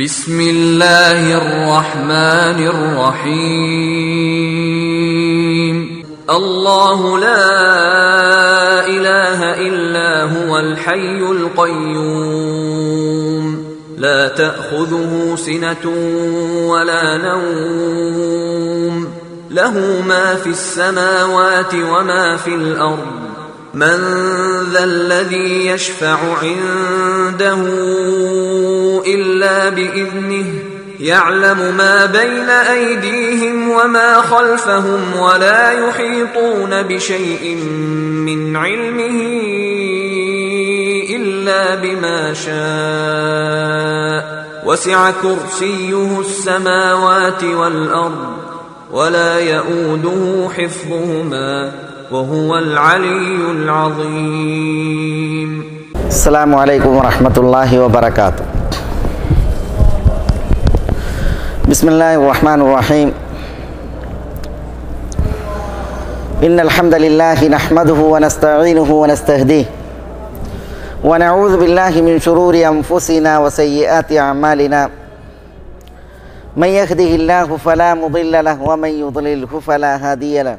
بسم الله الرحمن الرحيم الله لا اله الا هو الحي القيوم لا تاخذه سنه ولا نوم له ما في السماوات وما في الارض من ذا الذي يشفع عنده الا باذنه يعلم ما بين ايديهم وما خلفهم ولا يحيطون بشيء من علمه الا بما شاء وسع كرسيه السماوات والارض ولا يئوده حفظهما وهو العلي العظيم السلام عليكم ورحمة الله وبركاته بسم الله الرحمن الرحيم إن الحمد لله نحمده ونستعينه ونستهديه ونعوذ بالله من شرور أنفسنا وسيئات أعمالنا من يهده الله فلا مضل له ومن يضلله فلا هادي له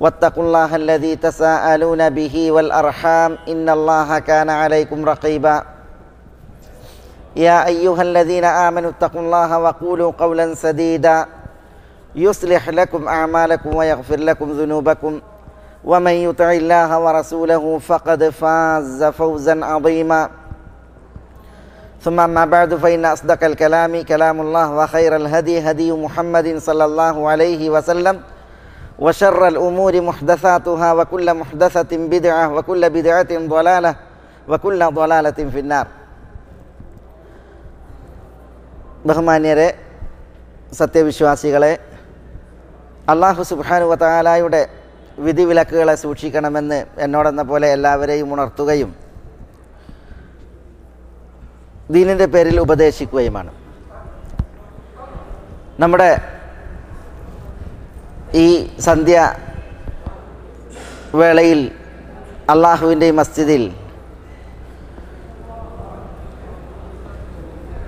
واتقوا الله الذي تساءلون به والأرحام إن الله كان عليكم رقيبا يا أيها الذين آمنوا اتقوا الله وقولوا قولا سديدا يصلح لكم أعمالكم ويغفر لكم ذنوبكم ومن يطع الله ورسوله فقد فاز فوزا عظيما ثم أما بعد فإن أصدق الكلام كلام الله وخير الهدي هدي محمد صلى الله عليه وسلم وشر الأمور محدثاتها وكل محدثة بدعة وكل بدعة ضلالة وكل ضلالة في النار ബഹുമാന്യരെ സത്യവിശ്വാസികളെ അള്ളാഹു സുബാനു വിധി വിധിവിലക്കുകളെ സൂക്ഷിക്കണമെന്ന് എന്നോടെന്ന പോലെ എല്ലാവരെയും ഉണർത്തുകയും ദീനിൻ്റെ പേരിൽ ഉപദേശിക്കുകയുമാണ് നമ്മുടെ ഈ സന്ധ്യ വേളയിൽ അള്ളാഹുവിൻ്റെ മസ്ജിദിൽ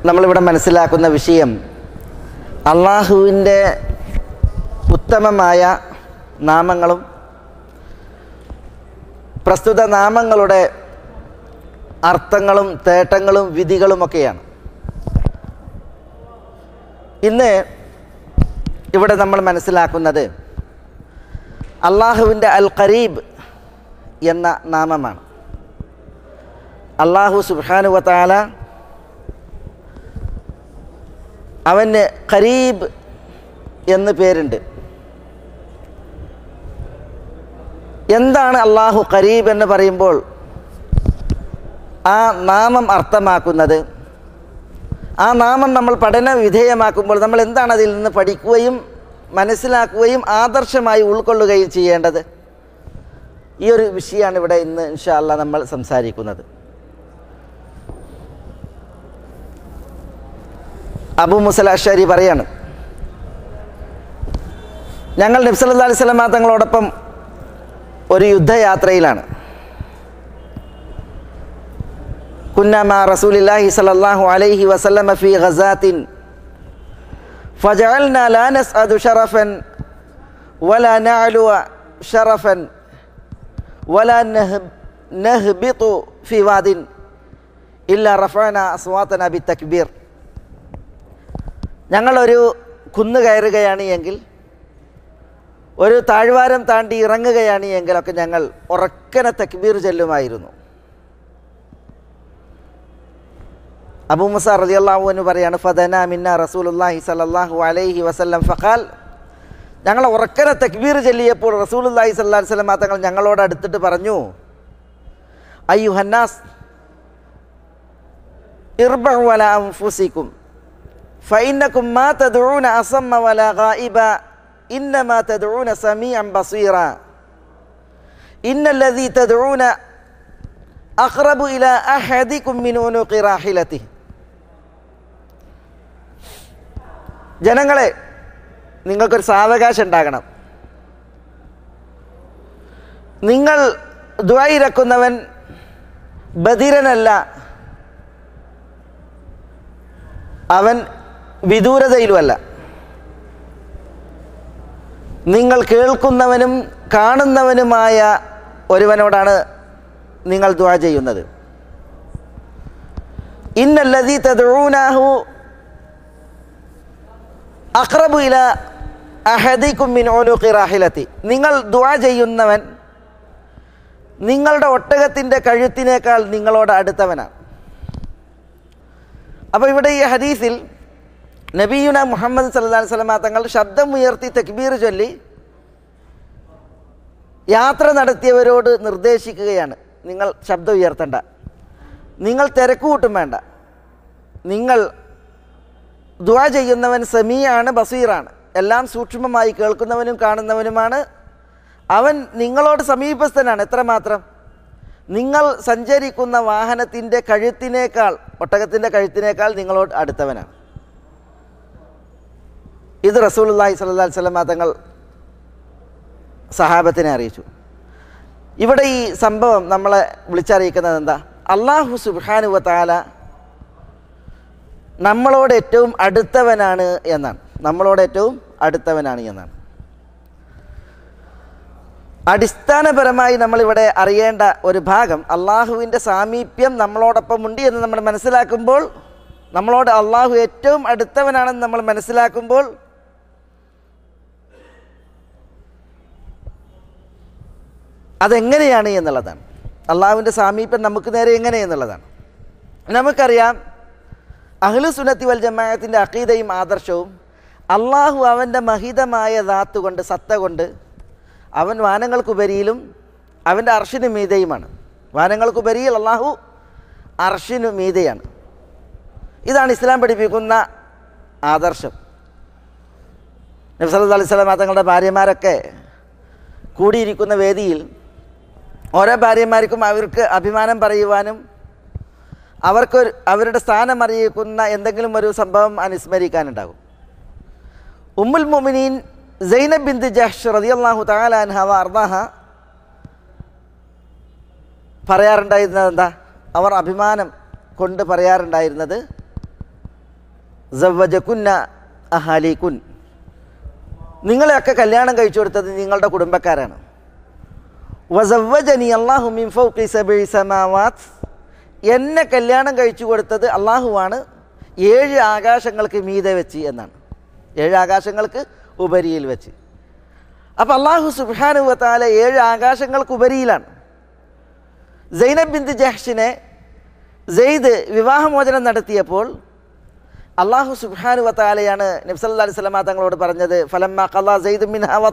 നമ്മളിവിടെ മനസ്സിലാക്കുന്ന വിഷയം അള്ളാഹുവിൻ്റെ ഉത്തമമായ നാമങ്ങളും പ്രസ്തുത നാമങ്ങളുടെ അർത്ഥങ്ങളും തേട്ടങ്ങളും വിധികളുമൊക്കെയാണ് ഇന്ന് ഇവിടെ നമ്മൾ മനസ്സിലാക്കുന്നത് അള്ളാഹുവിൻ്റെ അൽ ഖരീബ് എന്ന നാമമാണ് അള്ളാഹു സുബാനുവത്താല അവന് ഖരീബ് എന്ന് പേരുണ്ട് എന്താണ് അള്ളാഹു ഖരീബ് എന്ന് പറയുമ്പോൾ ആ നാമം അർത്ഥമാക്കുന്നത് ആ നാമം നമ്മൾ പഠന വിധേയമാക്കുമ്പോൾ നമ്മൾ എന്താണ് അതിൽ നിന്ന് പഠിക്കുകയും മനസ്സിലാക്കുകയും ആദർശമായി ഉൾക്കൊള്ളുകയും ചെയ്യേണ്ടത് ഈ ഒരു വിഷയമാണ് ഇവിടെ ഇന്ന് ഇൻഷാല്ല നമ്മൾ സംസാരിക്കുന്നത് അബു മുസല പറയാണ് ഞങ്ങൾ നബ്സല്ലാ അലൈഹി സ്വലമാ തങ്ങളോടൊപ്പം ഒരു യുദ്ധയാത്രയിലാണ് كنا مع رسول الله صلى الله عليه وسلم في غزاة فجعلنا لا نسعد شرفا ولا نعلو شرفا ولا نهبط في واد إلا رفعنا أصواتنا بالتكبير ഞങ്ങൾ ഒരു കുന്ന് കയറുകയാണ് എങ്കിൽ ഒരു താഴ്വാരം താണ്ടി ഇറങ്ങുകയാണ് എങ്കിലൊക്കെ ഞങ്ങൾ ഉറക്കനെ തക്ബീർ ചെല്ലുമായിരുന്നു അബൂമുസ റലിയല്ലാഹു എന്ന് പറയാണ് ഫദന മിന്ന റസൂലുല്ലാഹി സലല്ലാഹു അലൈഹി വസല്ലം ഫഖാൽ ഞങ്ങൾ ഉറക്കനെ തക്ബീർ ചൊല്ലിയപ്പോൾ റസൂലുല്ലാഹി സല്ലാ വല്ലം തങ്ങൾ ഞങ്ങളോട് അടുത്തിട്ട് പറഞ്ഞു അയ്യു ഹന്നാസ് ഇർബല അംഫുസിക്കും ഫൈനക്കും മാ തദൂന അസമ്മ വല ഗായിബ ഇന്നമാ തദൂന സമീഅം ബസീറ ഇന്നല്ലദീ തദൂന അഖ്റബു ഇല അഹദിക്കും മിൻ ഉനുഖി റാഹിലതിഹി ജനങ്ങളെ നിങ്ങൾക്കൊരു സാവകാശം ഉണ്ടാകണം നിങ്ങൾ ദ്വൈരക്കുന്നവൻ ബധിരനല്ല അവൻ വിദൂരതയിലുമല്ല നിങ്ങൾ കേൾക്കുന്നവനും കാണുന്നവനുമായ ഒരുവനോടാണ് നിങ്ങൾ ദ്വാ ചെയ്യുന്നത് ഇന്നല്ലതി തദ്ഊനാഹു അക്രബു ഇല അഹദിക്കുമ്മിൻ ഓനുഖി റാഹിലത്തി നിങ്ങൾ ദുവാ ചെയ്യുന്നവൻ നിങ്ങളുടെ ഒട്ടകത്തിൻ്റെ കഴുത്തിനേക്കാൾ നിങ്ങളോട് അടുത്തവനാണ് അപ്പോൾ ഇവിടെ ഈ ഹദീസിൽ നബീന മുഹമ്മദ് സല്ലാ സ്വലമ തങ്ങൾ ശബ്ദം ഉയർത്തി തെക്ബീർ ചൊല്ലി യാത്ര നടത്തിയവരോട് നിർദ്ദേശിക്കുകയാണ് നിങ്ങൾ ശബ്ദം ഉയർത്തണ്ട നിങ്ങൾ തിരക്കൂട്ടും വേണ്ട നിങ്ങൾ ദുവാ ചെയ്യുന്നവൻ സെമിയാണ് ബസീറാണ് എല്ലാം സൂക്ഷ്മമായി കേൾക്കുന്നവനും കാണുന്നവനുമാണ് അവൻ നിങ്ങളോട് സമീപസ്ഥനാണ് എത്രമാത്രം നിങ്ങൾ സഞ്ചരിക്കുന്ന വാഹനത്തിൻ്റെ കഴുത്തിനേക്കാൾ ഒട്ടകത്തിൻ്റെ കഴുത്തിനേക്കാൾ നിങ്ങളോട് അടുത്തവനാണ് ഇത് റസൂൽല്ലാഹി സല്ലാ സ്വലമ തങ്ങൾ സഹാബത്തിനെ അറിയിച്ചു ഇവിടെ ഈ സംഭവം നമ്മളെ വിളിച്ചറിയിക്കുന്നത് എന്താ അള്ളാഹു സുബാനുവ താല നമ്മളോട് ഏറ്റവും അടുത്തവനാണ് എന്നാണ് നമ്മളോട് ഏറ്റവും അടുത്തവനാണ് എന്നാണ് അടിസ്ഥാനപരമായി നമ്മളിവിടെ അറിയേണ്ട ഒരു ഭാഗം അള്ളാഹുവിൻ്റെ സാമീപ്യം നമ്മളോടൊപ്പം ഉണ്ട് എന്ന് നമ്മൾ മനസ്സിലാക്കുമ്പോൾ നമ്മളോട് അള്ളാഹു ഏറ്റവും അടുത്തവനാണെന്ന് നമ്മൾ മനസ്സിലാക്കുമ്പോൾ അതെങ്ങനെയാണ് എന്നുള്ളതാണ് അള്ളാഹുവിൻ്റെ സാമീപ്യം നമുക്ക് നേരെ എങ്ങനെയെന്നുള്ളതാണ് എന്നുള്ളതാണ് നമുക്കറിയാം അഹ്ലു സുന്നത്തി വൽ ജമാഅത്തിൻ്റെ അക്കീതയും ആദർശവും അള്ളാഹു അവൻ്റെ മഹിതമായ ദാത്ത് കൊണ്ട് സത്ത കൊണ്ട് അവൻ വാനങ്ങൾക്കുപരിയിലും അവൻ്റെ അർഷിനു മീതയുമാണ് വാനങ്ങൾക്കുപരിയിൽ അള്ളാഹു അർഷിനു മീതയാണ് ഇതാണ് ഇസ്ലാം പഠിപ്പിക്കുന്ന ആദർശം നബ്സല്ലാ അലിസ്ലാം തങ്ങളുടെ ഭാര്യമാരൊക്കെ കൂടിയിരിക്കുന്ന വേദിയിൽ ഓരോ ഭാര്യമാർക്കും അവർക്ക് അഭിമാനം പറയുവാനും അവർക്ക് അവരുടെ സ്ഥാനം അറിയിക്കുന്ന എന്തെങ്കിലും ഒരു സംഭവം അനുസ്മരിക്കാനുണ്ടാകും ഉമ്മുൽ മൊമിനീൻ സൈനബ് ബിന്ദു ജഹ്ഷ് റതിയല്ലാഹു താലാൻഹ അർദാഹ പറയാറുണ്ടായിരുന്നത് എന്താ അവർ അഭിമാനം കൊണ്ട് പറയാറുണ്ടായിരുന്നത് ജവ്വജകുന്ന അഹാലിക്കുൻ നിങ്ങളെയൊക്കെ കല്യാണം കഴിച്ചു കൊടുത്തത് നിങ്ങളുടെ കുടുംബക്കാരാണ് വസവ്വജനി അള്ളാഹു മിൻ ഫൗഖി സബീ സമാവാത്ത് എന്നെ കല്യാണം കഴിച്ചു കൊടുത്തത് അള്ളാഹുവാണ് ഏഴ് ആകാശങ്ങൾക്ക് മീതെ വെച്ച് എന്നാണ് ഏഴ് ആകാശങ്ങൾക്ക് ഉപരിയിൽ വെച്ച് അപ്പം അള്ളാഹു സുബാനുവത്താല ഏഴ് ആകാശങ്ങൾക്ക് ഉപരിയിലാണ് സൈനബ് ബിന്ദ് ജഹ്ഷിനെ ജെയ്ദ് വിവാഹമോചനം നടത്തിയപ്പോൾ അള്ളാഹു സുബാനു വത്താലയാണ് നബ്സല്ലാ അലൈഹി സ്വലമ തങ്ങളോട് പറഞ്ഞത് ഫലം കല്ലാ സെയ്ദ് മിൻഹ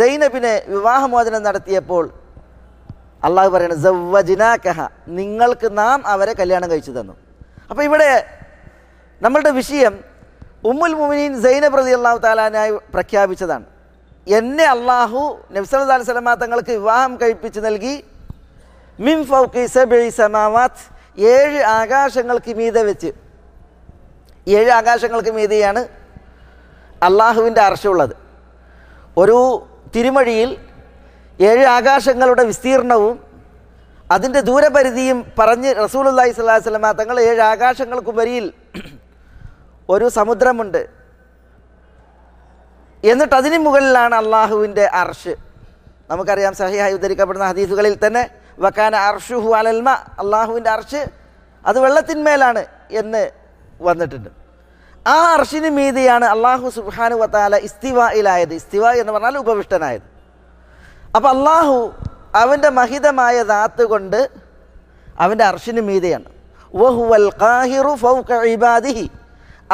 സൈനബിനെ വിവാഹമോചനം നടത്തിയപ്പോൾ അള്ളാഹു പറയണ സവ്വജിന കഹ നിങ്ങൾക്ക് നാം അവരെ കല്യാണം കഴിച്ചു തന്നു അപ്പോൾ ഇവിടെ നമ്മളുടെ വിഷയം ഉമ്മുൽ മുമിനീൻ സൈന പ്രതി അള്ളാഹു താലാനായി പ്രഖ്യാപിച്ചതാണ് എന്നെ അള്ളാഹു നബ്സലി സലമാ തങ്ങൾക്ക് വിവാഹം കഴിപ്പിച്ച് നൽകി മിം ഫൗക്കി സമാവാത്ത് ഏഴ് ആകാശങ്ങൾക്ക് മീതെ വെച്ച് ഏഴ് ആകാശങ്ങൾക്ക് മീതെയാണ് അള്ളാഹുവിൻ്റെ അർശമുള്ളത് ഒരു തിരുമഴിയിൽ ഏഴ് ആകാശങ്ങളുടെ വിസ്തീർണവും അതിൻ്റെ ദൂരപരിധിയും പറഞ്ഞ് റസൂലുല്ലാഹി സ്വല്ലാഹു വസ്ലമ തങ്ങൾ ഏഴ് ആകാശങ്ങൾക്കുപരിയിൽ ഒരു സമുദ്രമുണ്ട് എന്നിട്ട് അതിന് മുകളിലാണ് അള്ളാഹുവിൻ്റെ അർഷ് നമുക്കറിയാം സഹിയായി ഉദ്ധരിക്കപ്പെടുന്ന ഹദീസുകളിൽ തന്നെ വക്കാൻ അർഷുഹു അലൽമ അള്ളാഹുവിൻ്റെ അർഷ് അത് വെള്ളത്തിന്മേലാണ് എന്ന് വന്നിട്ടുണ്ട് ആ അർഷിന് മീതിയാണ് അള്ളാഹു സുബാനു വത്താല ഇസ്തിവയിലായത് ഇസ്തിവ എന്ന് പറഞ്ഞാൽ ഉപവിഷ്ടനായത് അപ്പം അള്ളാഹു അവൻ്റെ മഹിതമായ ദാത്ത് കൊണ്ട് അവൻ്റെ അർഷിന് മീതെയാണ് വഹുവൽ കാഹിറു ഫൗക ഇബാദിഹി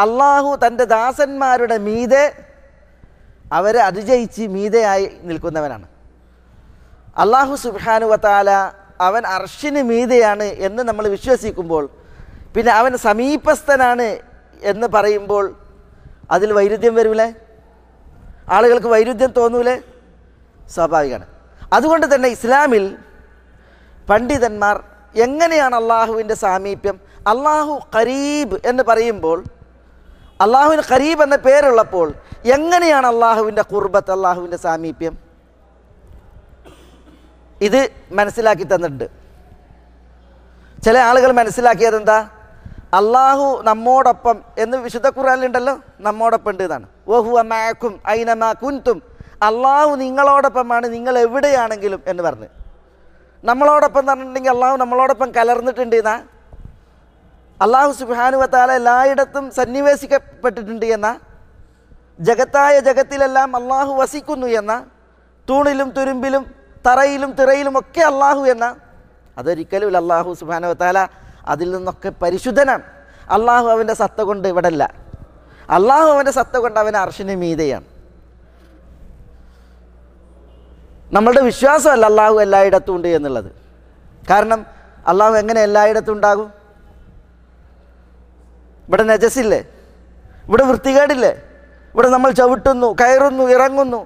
അള്ളാഹു തൻ്റെ ദാസന്മാരുടെ മീതെ അവരെ അതിജയിച്ച് മീതയായി നിൽക്കുന്നവനാണ് അള്ളാഹു സുബാനുവത്താല അവൻ അർഷിന് മീതെയാണ് എന്ന് നമ്മൾ വിശ്വസിക്കുമ്പോൾ പിന്നെ അവൻ സമീപസ്ഥനാണ് എന്ന് പറയുമ്പോൾ അതിൽ വൈരുദ്ധ്യം വരൂലേ ആളുകൾക്ക് വൈരുദ്ധ്യം തോന്നൂലേ സ്വാഭാവികമാണ് അതുകൊണ്ട് തന്നെ ഇസ്ലാമിൽ പണ്ഡിതന്മാർ എങ്ങനെയാണ് അള്ളാഹുവിൻ്റെ സാമീപ്യം അള്ളാഹു ഖരീബ് എന്ന് പറയുമ്പോൾ അള്ളാഹുവിന് ഖരീബ് എന്ന പേരുള്ളപ്പോൾ എങ്ങനെയാണ് അള്ളാഹുവിൻ്റെ കുർബത്ത് അള്ളാഹുവിൻ്റെ സാമീപ്യം ഇത് മനസ്സിലാക്കി തന്നിട്ടുണ്ട് ചില ആളുകൾ മനസ്സിലാക്കിയത് എന്താ അള്ളാഹു നമ്മോടൊപ്പം എന്ന് വിശുദ്ധ ഖുറാനിലുണ്ടല്ലോ നമ്മോടൊപ്പം ഉണ്ട് ഇതാണ് ഓഹു അമാക്കും ഐനമാ കുൻതും അള്ളാഹു നിങ്ങളോടൊപ്പമാണ് നിങ്ങൾ എവിടെയാണെങ്കിലും എന്ന് പറഞ്ഞു നമ്മളോടൊപ്പം പറഞ്ഞിട്ടുണ്ടെങ്കിൽ അള്ളാഹു നമ്മളോടൊപ്പം കലർന്നിട്ടുണ്ട് എന്നാ അള്ളാഹു സുബാനുവത്താല എല്ലായിടത്തും സന്നിവേശിക്കപ്പെട്ടിട്ടുണ്ട് എന്നാ ജഗത്തായ ജഗത്തിലെല്ലാം അള്ളാഹു വസിക്കുന്നു എന്ന തൂണിലും തുരുമ്പിലും തറയിലും തിറയിലും ഒക്കെ അള്ളാഹു എന്ന അതൊരിക്കലും അള്ളാഹു സുബാനുവത്താല അതിൽ നിന്നൊക്കെ പരിശുദ്ധനാണ് അള്ളാഹു അവൻ്റെ സത്ത കൊണ്ട് അല്ല അള്ളാഹു അവൻ്റെ സത്ത കൊണ്ട് അവൻ അർഷന് മീതയാണ് നമ്മളുടെ വിശ്വാസമല്ല അള്ളാഹു എല്ലായിടത്തും ഉണ്ട് എന്നുള്ളത് കാരണം അള്ളാഹു എങ്ങനെ എല്ലായിടത്തും ഉണ്ടാകും ഇവിടെ നജസില്ലേ ഇവിടെ വൃത്തികേടില്ലേ ഇവിടെ നമ്മൾ ചവിട്ടുന്നു കയറുന്നു ഇറങ്ങുന്നു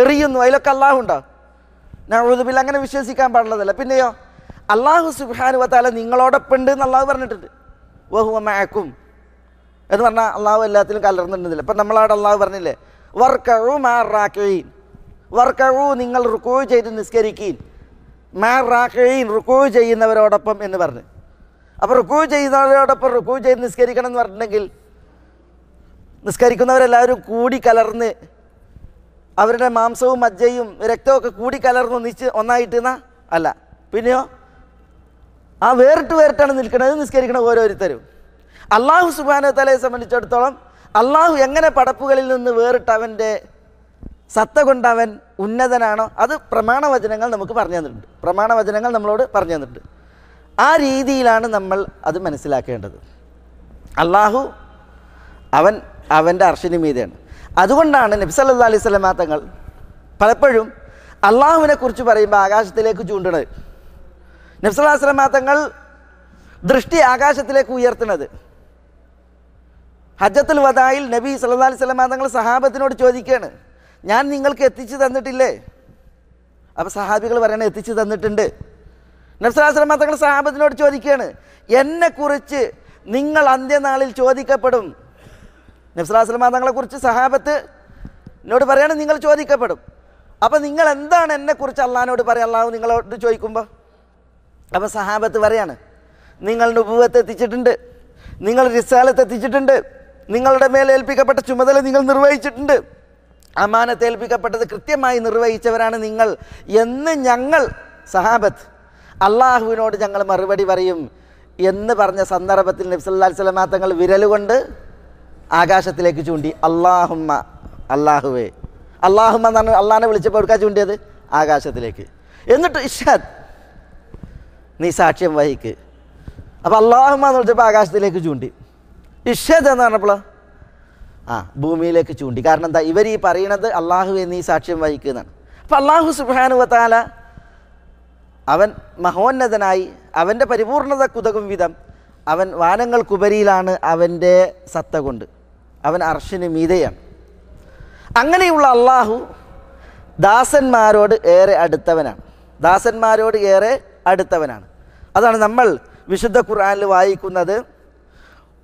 എറിയുന്നു അതിലൊക്കെ അള്ളാഹു ഉണ്ടാകും നഴുതുബിൽ അങ്ങനെ വിശ്വസിക്കാൻ പാടുള്ളതല്ല പിന്നെയോ അള്ളാഹു സുബാനു വത്താല നിങ്ങളോടൊപ്പം ഉണ്ട് എന്ന് അള്ളാഹു പറഞ്ഞിട്ടുണ്ട് വഹുവ മഴക്കും എന്ന് പറഞ്ഞാൽ അള്ളാഹു എല്ലാത്തിലും കലർന്നിട്ടുന്നില്ല അപ്പം നമ്മളവിടെ അള്ളാഹു പറഞ്ഞില്ലേ വർക്കഴും ആ വർക്കഴു നിങ്ങൾ റുക്കൂ ചെയ്ത് നിസ്കരിക്കീൻ മാർ റാഖീൻ റുക്കൂ ചെയ്യുന്നവരോടൊപ്പം എന്ന് പറഞ്ഞു അപ്പോൾ റുക്കൂ ചെയ്യുന്നവരോടൊപ്പം റുക്കൂ ചെയ്ത് നിസ്കരിക്കണം എന്ന് പറഞ്ഞിട്ടുണ്ടെങ്കിൽ നിസ്കരിക്കുന്നവരെല്ലാവരും കൂടി കലർന്ന് അവരുടെ മാംസവും മജ്ജയും ഒക്കെ കൂടി കലർന്ന് ഒന്നിച്ച് ഒന്നായിട്ടെന്നാ അല്ല പിന്നെയോ ആ വേറിട്ട് വേറിട്ടാണ് നിൽക്കുന്നത് നിസ്കരിക്കണ ഓരോരുത്തരും അള്ളാഹു തലയെ സംബന്ധിച്ചിടത്തോളം അള്ളാഹു എങ്ങനെ പടപ്പുകളിൽ നിന്ന് വേറിട്ട് അവൻ്റെ സത്ത കൊണ്ടവൻ ഉന്നതനാണോ അത് പ്രമാണവചനങ്ങൾ നമുക്ക് പറഞ്ഞു തന്നിട്ടുണ്ട് പ്രമാണവചനങ്ങൾ നമ്മളോട് പറഞ്ഞു തന്നിട്ടുണ്ട് ആ രീതിയിലാണ് നമ്മൾ അത് മനസ്സിലാക്കേണ്ടത് അള്ളാഹു അവൻ അവൻ്റെ അർഷിന് മീതയാണ് അതുകൊണ്ടാണ് നബി സല്ലാ അലൈഹി സ്വലമാ തങ്ങൾ പലപ്പോഴും അള്ളാഹുവിനെ കുറിച്ച് പറയുമ്പോൾ ആകാശത്തിലേക്ക് ചൂണ്ടണത് നബി അല്ലാ സ്വലമാ തങ്ങൾ ദൃഷ്ടി ആകാശത്തിലേക്ക് ഉയർത്തുന്നത് ഹജ്ജത്തുൽ വദായിൽ നബി സല്ലാ അലൈഹി സ്വലമാ തങ്ങൾ സഹാബത്തിനോട് ചോദിക്കുകയാണ് ഞാൻ നിങ്ങൾക്ക് എത്തിച്ചു തന്നിട്ടില്ലേ അപ്പോൾ സഹാബികൾ പറയണേ എത്തിച്ചു തന്നിട്ടുണ്ട് നബ്സലാസ്ലമ തങ്ങൾ സഹാബത്തിനോട് ചോദിക്കുകയാണ് എന്നെക്കുറിച്ച് നിങ്ങൾ അന്ത്യനാളിൽ ചോദിക്കപ്പെടും നബ്സലാസ്ലമ തങ്ങളെക്കുറിച്ച് സഹാബത്ത് എന്നോട് പറയാണ് നിങ്ങൾ ചോദിക്കപ്പെടും അപ്പോൾ നിങ്ങൾ എന്താണ് എന്നെക്കുറിച്ച് അള്ളഹാനോട് പറയാം അള്ളാഹു നിങ്ങളോട് ചോദിക്കുമ്പോൾ അപ്പോൾ സഹാബത്ത് പറയാണ് നിങ്ങളുടെ നുപൂവത്ത് എത്തിച്ചിട്ടുണ്ട് നിങ്ങൾ റിസാലത്ത് എത്തിച്ചിട്ടുണ്ട് നിങ്ങളുടെ മേൽ ഏൽപ്പിക്കപ്പെട്ട ചുമതല നിങ്ങൾ നിർവഹിച്ചിട്ടുണ്ട് അമാനത്തേൽപ്പിക്കപ്പെട്ടത് കൃത്യമായി നിർവഹിച്ചവരാണ് നിങ്ങൾ എന്ന് ഞങ്ങൾ സഹാബത്ത് അള്ളാഹുവിനോട് ഞങ്ങൾ മറുപടി പറയും എന്ന് പറഞ്ഞ സന്ദർഭത്തിൽ നബ്സല്ലാ സ്വലമാ തങ്ങൾ വിരലുകൊണ്ട് ആകാശത്തിലേക്ക് ചൂണ്ടി അള്ളാഹുമ്മ അള്ളാഹുവേ അള്ളാഹുമ്മ എന്നാണ് അള്ളാഹിനെ വിളിച്ചപ്പോൾ എടുക്കാൻ ചൂണ്ടിയത് ആകാശത്തിലേക്ക് എന്നിട്ട് ഇഷാദ് നീ സാക്ഷ്യം വഹിക്ക് അപ്പോൾ അള്ളാഹുമ്മ എന്ന് വിളിച്ചപ്പോൾ ആകാശത്തിലേക്ക് ചൂണ്ടി ഇഷാദ് എന്ന് പറഞ്ഞപ്പോൾ ആ ഭൂമിയിലേക്ക് ചൂണ്ടി കാരണം എന്താ ഇവർ ഈ പറയണത് അള്ളാഹു എന്നീ സാക്ഷ്യം വഹിക്കുന്നതാണ് അപ്പം അള്ളാഹു സുബാനുവത്താല അവൻ മഹോന്നതനായി അവൻ്റെ കുതകും വിധം അവൻ വാനങ്ങൾക്കുപരിയിലാണ് അവൻ്റെ സത്ത കൊണ്ട് അവൻ അർഷന് മീതയാണ് അങ്ങനെയുള്ള അള്ളാഹു ദാസന്മാരോട് ഏറെ അടുത്തവനാണ് ദാസന്മാരോട് ഏറെ അടുത്തവനാണ് അതാണ് നമ്മൾ വിശുദ്ധ ഖുർആാനിൽ വായിക്കുന്നത്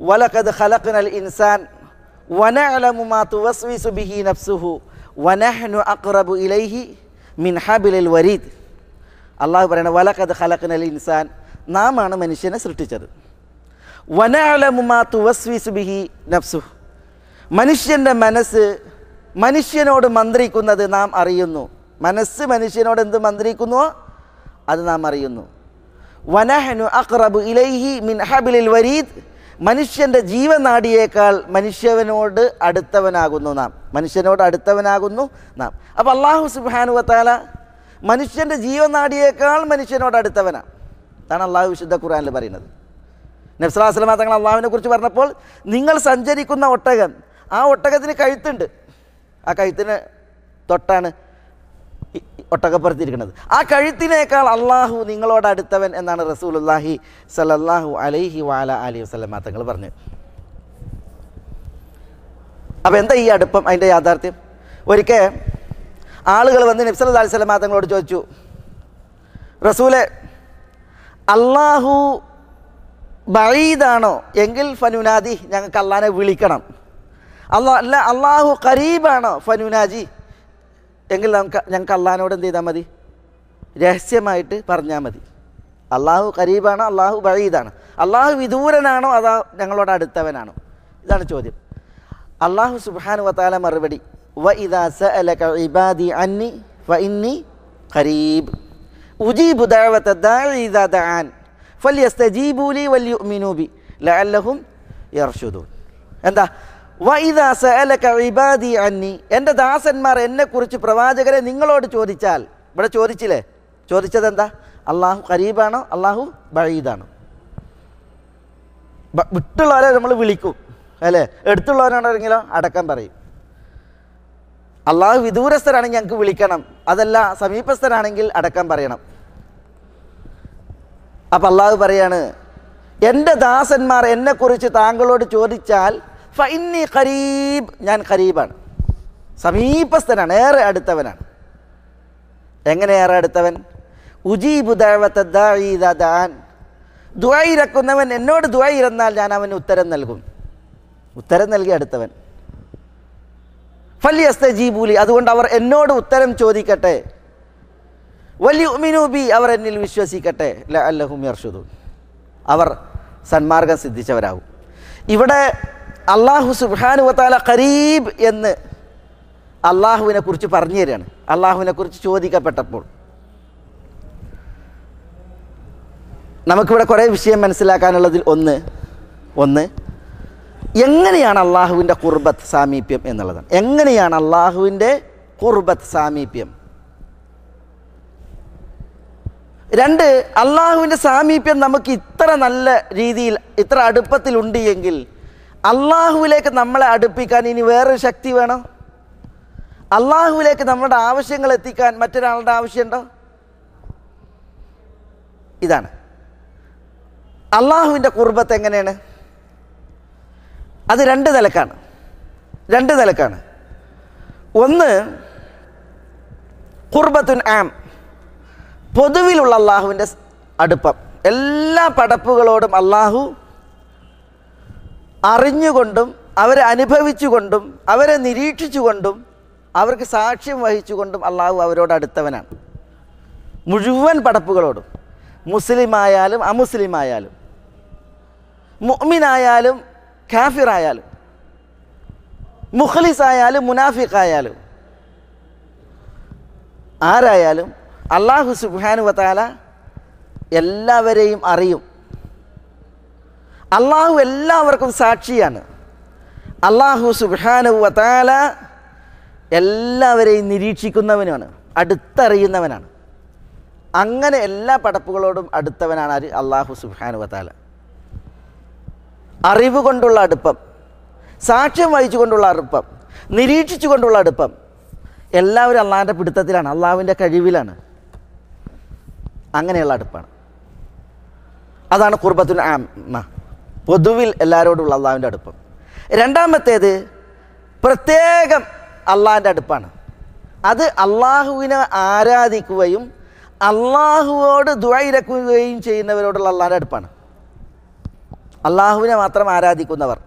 വലഖദ് ഖലഖ്നൽ ഇൻസാൻ ونعلم ما توسوس به نفسه ونحن أقرب إليه من حبل الوريد അള്ളാഹു പറയണ വലക്കത് ഖലഖനൽ ഇൻസാൻ നാമാണ് മനുഷ്യനെ സൃഷ്ടിച്ചത് മാ തുവസ്വിസ് ബിഹി നഫ്സു മനുഷ്യൻ്റെ മനസ്സ് മനുഷ്യനോട് മന്ത്രിക്കുന്നത് നാം അറിയുന്നു മനസ്സ് മനുഷ്യനോട് എന്ത് മന്ത്രിക്കുന്നുവോ അത് നാം അറിയുന്നു വനഹനു അക്റബു ഇലൈഹി മിൻ ഹബിലിൽ വരീദ് മനുഷ്യൻ്റെ ജീവനാടിയേക്കാൾ മനുഷ്യവനോട് അടുത്തവനാകുന്നു നാം മനുഷ്യനോട് അടുത്തവനാകുന്നു നാം അപ്പോൾ അള്ളാഹു സുബാനുവത്താല മനുഷ്യൻ്റെ ജീവനാടിയേക്കാൾ മനുഷ്യനോട് അടുത്തവനാണ് അതാണ് അള്ളാഹു വിശുദ്ധ ഖുറാനിൽ പറയുന്നത് നബ്സലാസ്ലമ തങ്ങൾ അള്ളാഹുവിനെ കുറിച്ച് പറഞ്ഞപ്പോൾ നിങ്ങൾ സഞ്ചരിക്കുന്ന ഒട്ടകം ആ ഒട്ടകത്തിന് കഴുത്തുണ്ട് ആ കഴുത്തിന് തൊട്ടാണ് ഒട്ടകപ്പെടുത്തിയിരിക്കുന്നത് ആ കഴുത്തിനേക്കാൾ അള്ളാഹു നിങ്ങളോട് അടുത്തവൻ എന്നാണ് റസൂലുല്ലാഹി സലല്ലാഹു അലൈഹി വാല അലി വസ്ലമ തങ്ങൾ പറഞ്ഞത് അപ്പോൾ എന്താ ഈ അടുപ്പം അതിൻ്റെ യാഥാർത്ഥ്യം ഒരിക്കൽ ആളുകൾ വന്ന് നബ്സല അലൈഹി സ്വലമ തങ്ങളോട് ചോദിച്ചു റസൂലെ അള്ളാഹു ബൈദാണോ എങ്കിൽ ഫനുനാദി ഞങ്ങൾക്ക് അള്ളാനെ വിളിക്കണം അള്ളാഹ് അല്ല അള്ളാഹു കരീബാണോ ഫനുനാജി എങ്കിൽ നമുക്ക് ഞങ്ങൾക്ക് അള്ളാഹിനോട് എന്ത് ചെയ്താൽ മതി രഹസ്യമായിട്ട് പറഞ്ഞാൽ മതി അള്ളാഹു കരീബാണോ അള്ളാഹു ബഴീദാണ് അള്ളാഹു വിദൂരനാണോ അതാ ഞങ്ങളോട് അടുത്തവനാണോ ഇതാണ് ചോദ്യം അള്ളാഹു സുബാനു വത്താല മറുപടി വ ഇദാ ഇബാദി അന്നി വ ഇന്നി ഖരീബ് ഉജീബു ദാൻ ഫൽ യസ്തജീബൂലി ബി ലഅല്ലഹും എന്താ ഇബാദി അന്നി എന്നെ കുറിച്ച് എന്നെക്കുറിച്ച് പ്രവാചകരെ നിങ്ങളോട് ചോദിച്ചാൽ ഇവിടെ ചോദിച്ചില്ലേ ചോദിച്ചത് എന്താ അള്ളാഹു കരീബാണോ അള്ളാഹു ബഴീദാണോ വിട്ടുള്ളവരെ നമ്മൾ വിളിക്കും അല്ലേ എടുത്തുള്ളവരാണെങ്കിലോ അടക്കം പറയും അള്ളാഹു വിദൂരസ്ഥരാണെങ്കിൽ ഞങ്ങൾക്ക് വിളിക്കണം അതല്ല സമീപസ്ഥരാണെങ്കിൽ അടക്കം പറയണം അപ്പം അള്ളാഹു പറയാണ് എൻ്റെ ദാസന്മാർ എന്നെക്കുറിച്ച് താങ്കളോട് ചോദിച്ചാൽ ഫഇന്നി ഖരീബ് ഞാൻ ഖരീബാണ് സമീപസ്ഥനാണ് ഏറെ അടുത്തവനാണ് എങ്ങനെ ഏറെ അടുത്തവൻ ഉജീബു ദാൻ ദുവായിരക്കുന്നവൻ എന്നോട് ദുവായിരുന്നാൽ ഞാൻ അവന് ഉത്തരം നൽകും ഉത്തരം നൽകി അടുത്തവൻ ഫല്യസ്ത ജീബൂലി അതുകൊണ്ട് അവർ എന്നോട് ഉത്തരം ചോദിക്കട്ടെ വലിയ ഉമിനൂബി അവർ എന്നിൽ വിശ്വസിക്കട്ടെ അല്ലഹും യർഷുദൂൻ അവർ സന്മാർഗം സിദ്ധിച്ചവരാകും ഇവിടെ അള്ളാഹു വത്താല ഖരീബ് എന്ന് അള്ളാഹുവിനെ കുറിച്ച് പറഞ്ഞു തരികയാണ് അള്ളാഹുവിനെ കുറിച്ച് ചോദിക്കപ്പെട്ടപ്പോൾ നമുക്കിവിടെ കുറേ വിഷയം മനസ്സിലാക്കാനുള്ളതിൽ ഒന്ന് ഒന്ന് എങ്ങനെയാണ് അള്ളാഹുവിൻ്റെ കുർബത്ത് സാമീപ്യം എന്നുള്ളതാണ് എങ്ങനെയാണ് അള്ളാഹുവിൻ്റെ കുർബത്ത് സാമീപ്യം രണ്ട് അള്ളാഹുവിൻ്റെ സാമീപ്യം നമുക്ക് ഇത്ര നല്ല രീതിയിൽ ഇത്ര അടുപ്പത്തിലുണ്ട് എങ്കിൽ അള്ളാഹുവിലേക്ക് നമ്മളെ അടുപ്പിക്കാൻ ഇനി വേറൊരു ശക്തി വേണോ അള്ളാഹുവിലേക്ക് നമ്മുടെ ആവശ്യങ്ങൾ എത്തിക്കാൻ മറ്റൊരാളുടെ ആവശ്യമുണ്ടോ ഇതാണ് അള്ളാഹുവിൻ്റെ കുർബത്ത് എങ്ങനെയാണ് അത് രണ്ട് നിലക്കാണ് രണ്ട് നിലക്കാണ് ഒന്ന് കുർബത്തുൻ ആം പൊതുവിലുള്ള അള്ളാഹുവിൻ്റെ അടുപ്പം എല്ലാ പടപ്പുകളോടും അള്ളാഹു അറിഞ്ഞുകൊണ്ടും അവരെ അനുഭവിച്ചുകൊണ്ടും അവരെ നിരീക്ഷിച്ചുകൊണ്ടും അവർക്ക് സാക്ഷ്യം വഹിച്ചുകൊണ്ടും അള്ളാഹു അവരോട് അടുത്തവനാണ് മുഴുവൻ പടപ്പുകളോടും മുസ്ലിമായാലും അമുസ്ലിമായാലും മുഅ്മിനായാലും കാഫിറായാലും മുഖ്ലിസായാലും മുനാഫിഖായാലും ആരായാലും അള്ളാഹു സുബാനു വത്താല എല്ലാവരെയും അറിയും അള്ളാഹു എല്ലാവർക്കും സാക്ഷിയാണ് അള്ളാഹു സുബാനുവത്താല എല്ലാവരെയും നിരീക്ഷിക്കുന്നവനാണ് അടുത്തറിയുന്നവനാണ് അങ്ങനെ എല്ലാ പടപ്പുകളോടും അടുത്തവനാണ് ആര് അള്ളാഹു സുബാനുവത്താല അറിവ് കൊണ്ടുള്ള അടുപ്പം സാക്ഷ്യം വഹിച്ചുകൊണ്ടുള്ള അടുപ്പം നിരീക്ഷിച്ചു കൊണ്ടുള്ള അടുപ്പം എല്ലാവരും അള്ളാഹിൻ്റെ പിടുത്തത്തിലാണ് അള്ളാഹുവിൻ്റെ കഴിവിലാണ് അങ്ങനെയുള്ള അടുപ്പാണ് അതാണ് കുർബത്തുൽ ആമ പൊതുവിൽ എല്ലാവരോടുള്ള അള്ളാഹുവിൻ്റെ അടുപ്പം രണ്ടാമത്തേത് പ്രത്യേകം അള്ളാഹിൻ്റെ അടുപ്പാണ് അത് അള്ളാഹുവിനെ ആരാധിക്കുകയും അള്ളാഹുവോട് ദുഴയിരക്കുകയും ചെയ്യുന്നവരോടുള്ള അള്ളാൻ്റെ അടുപ്പാണ് അള്ളാഹുവിനെ മാത്രം ആരാധിക്കുന്നവർ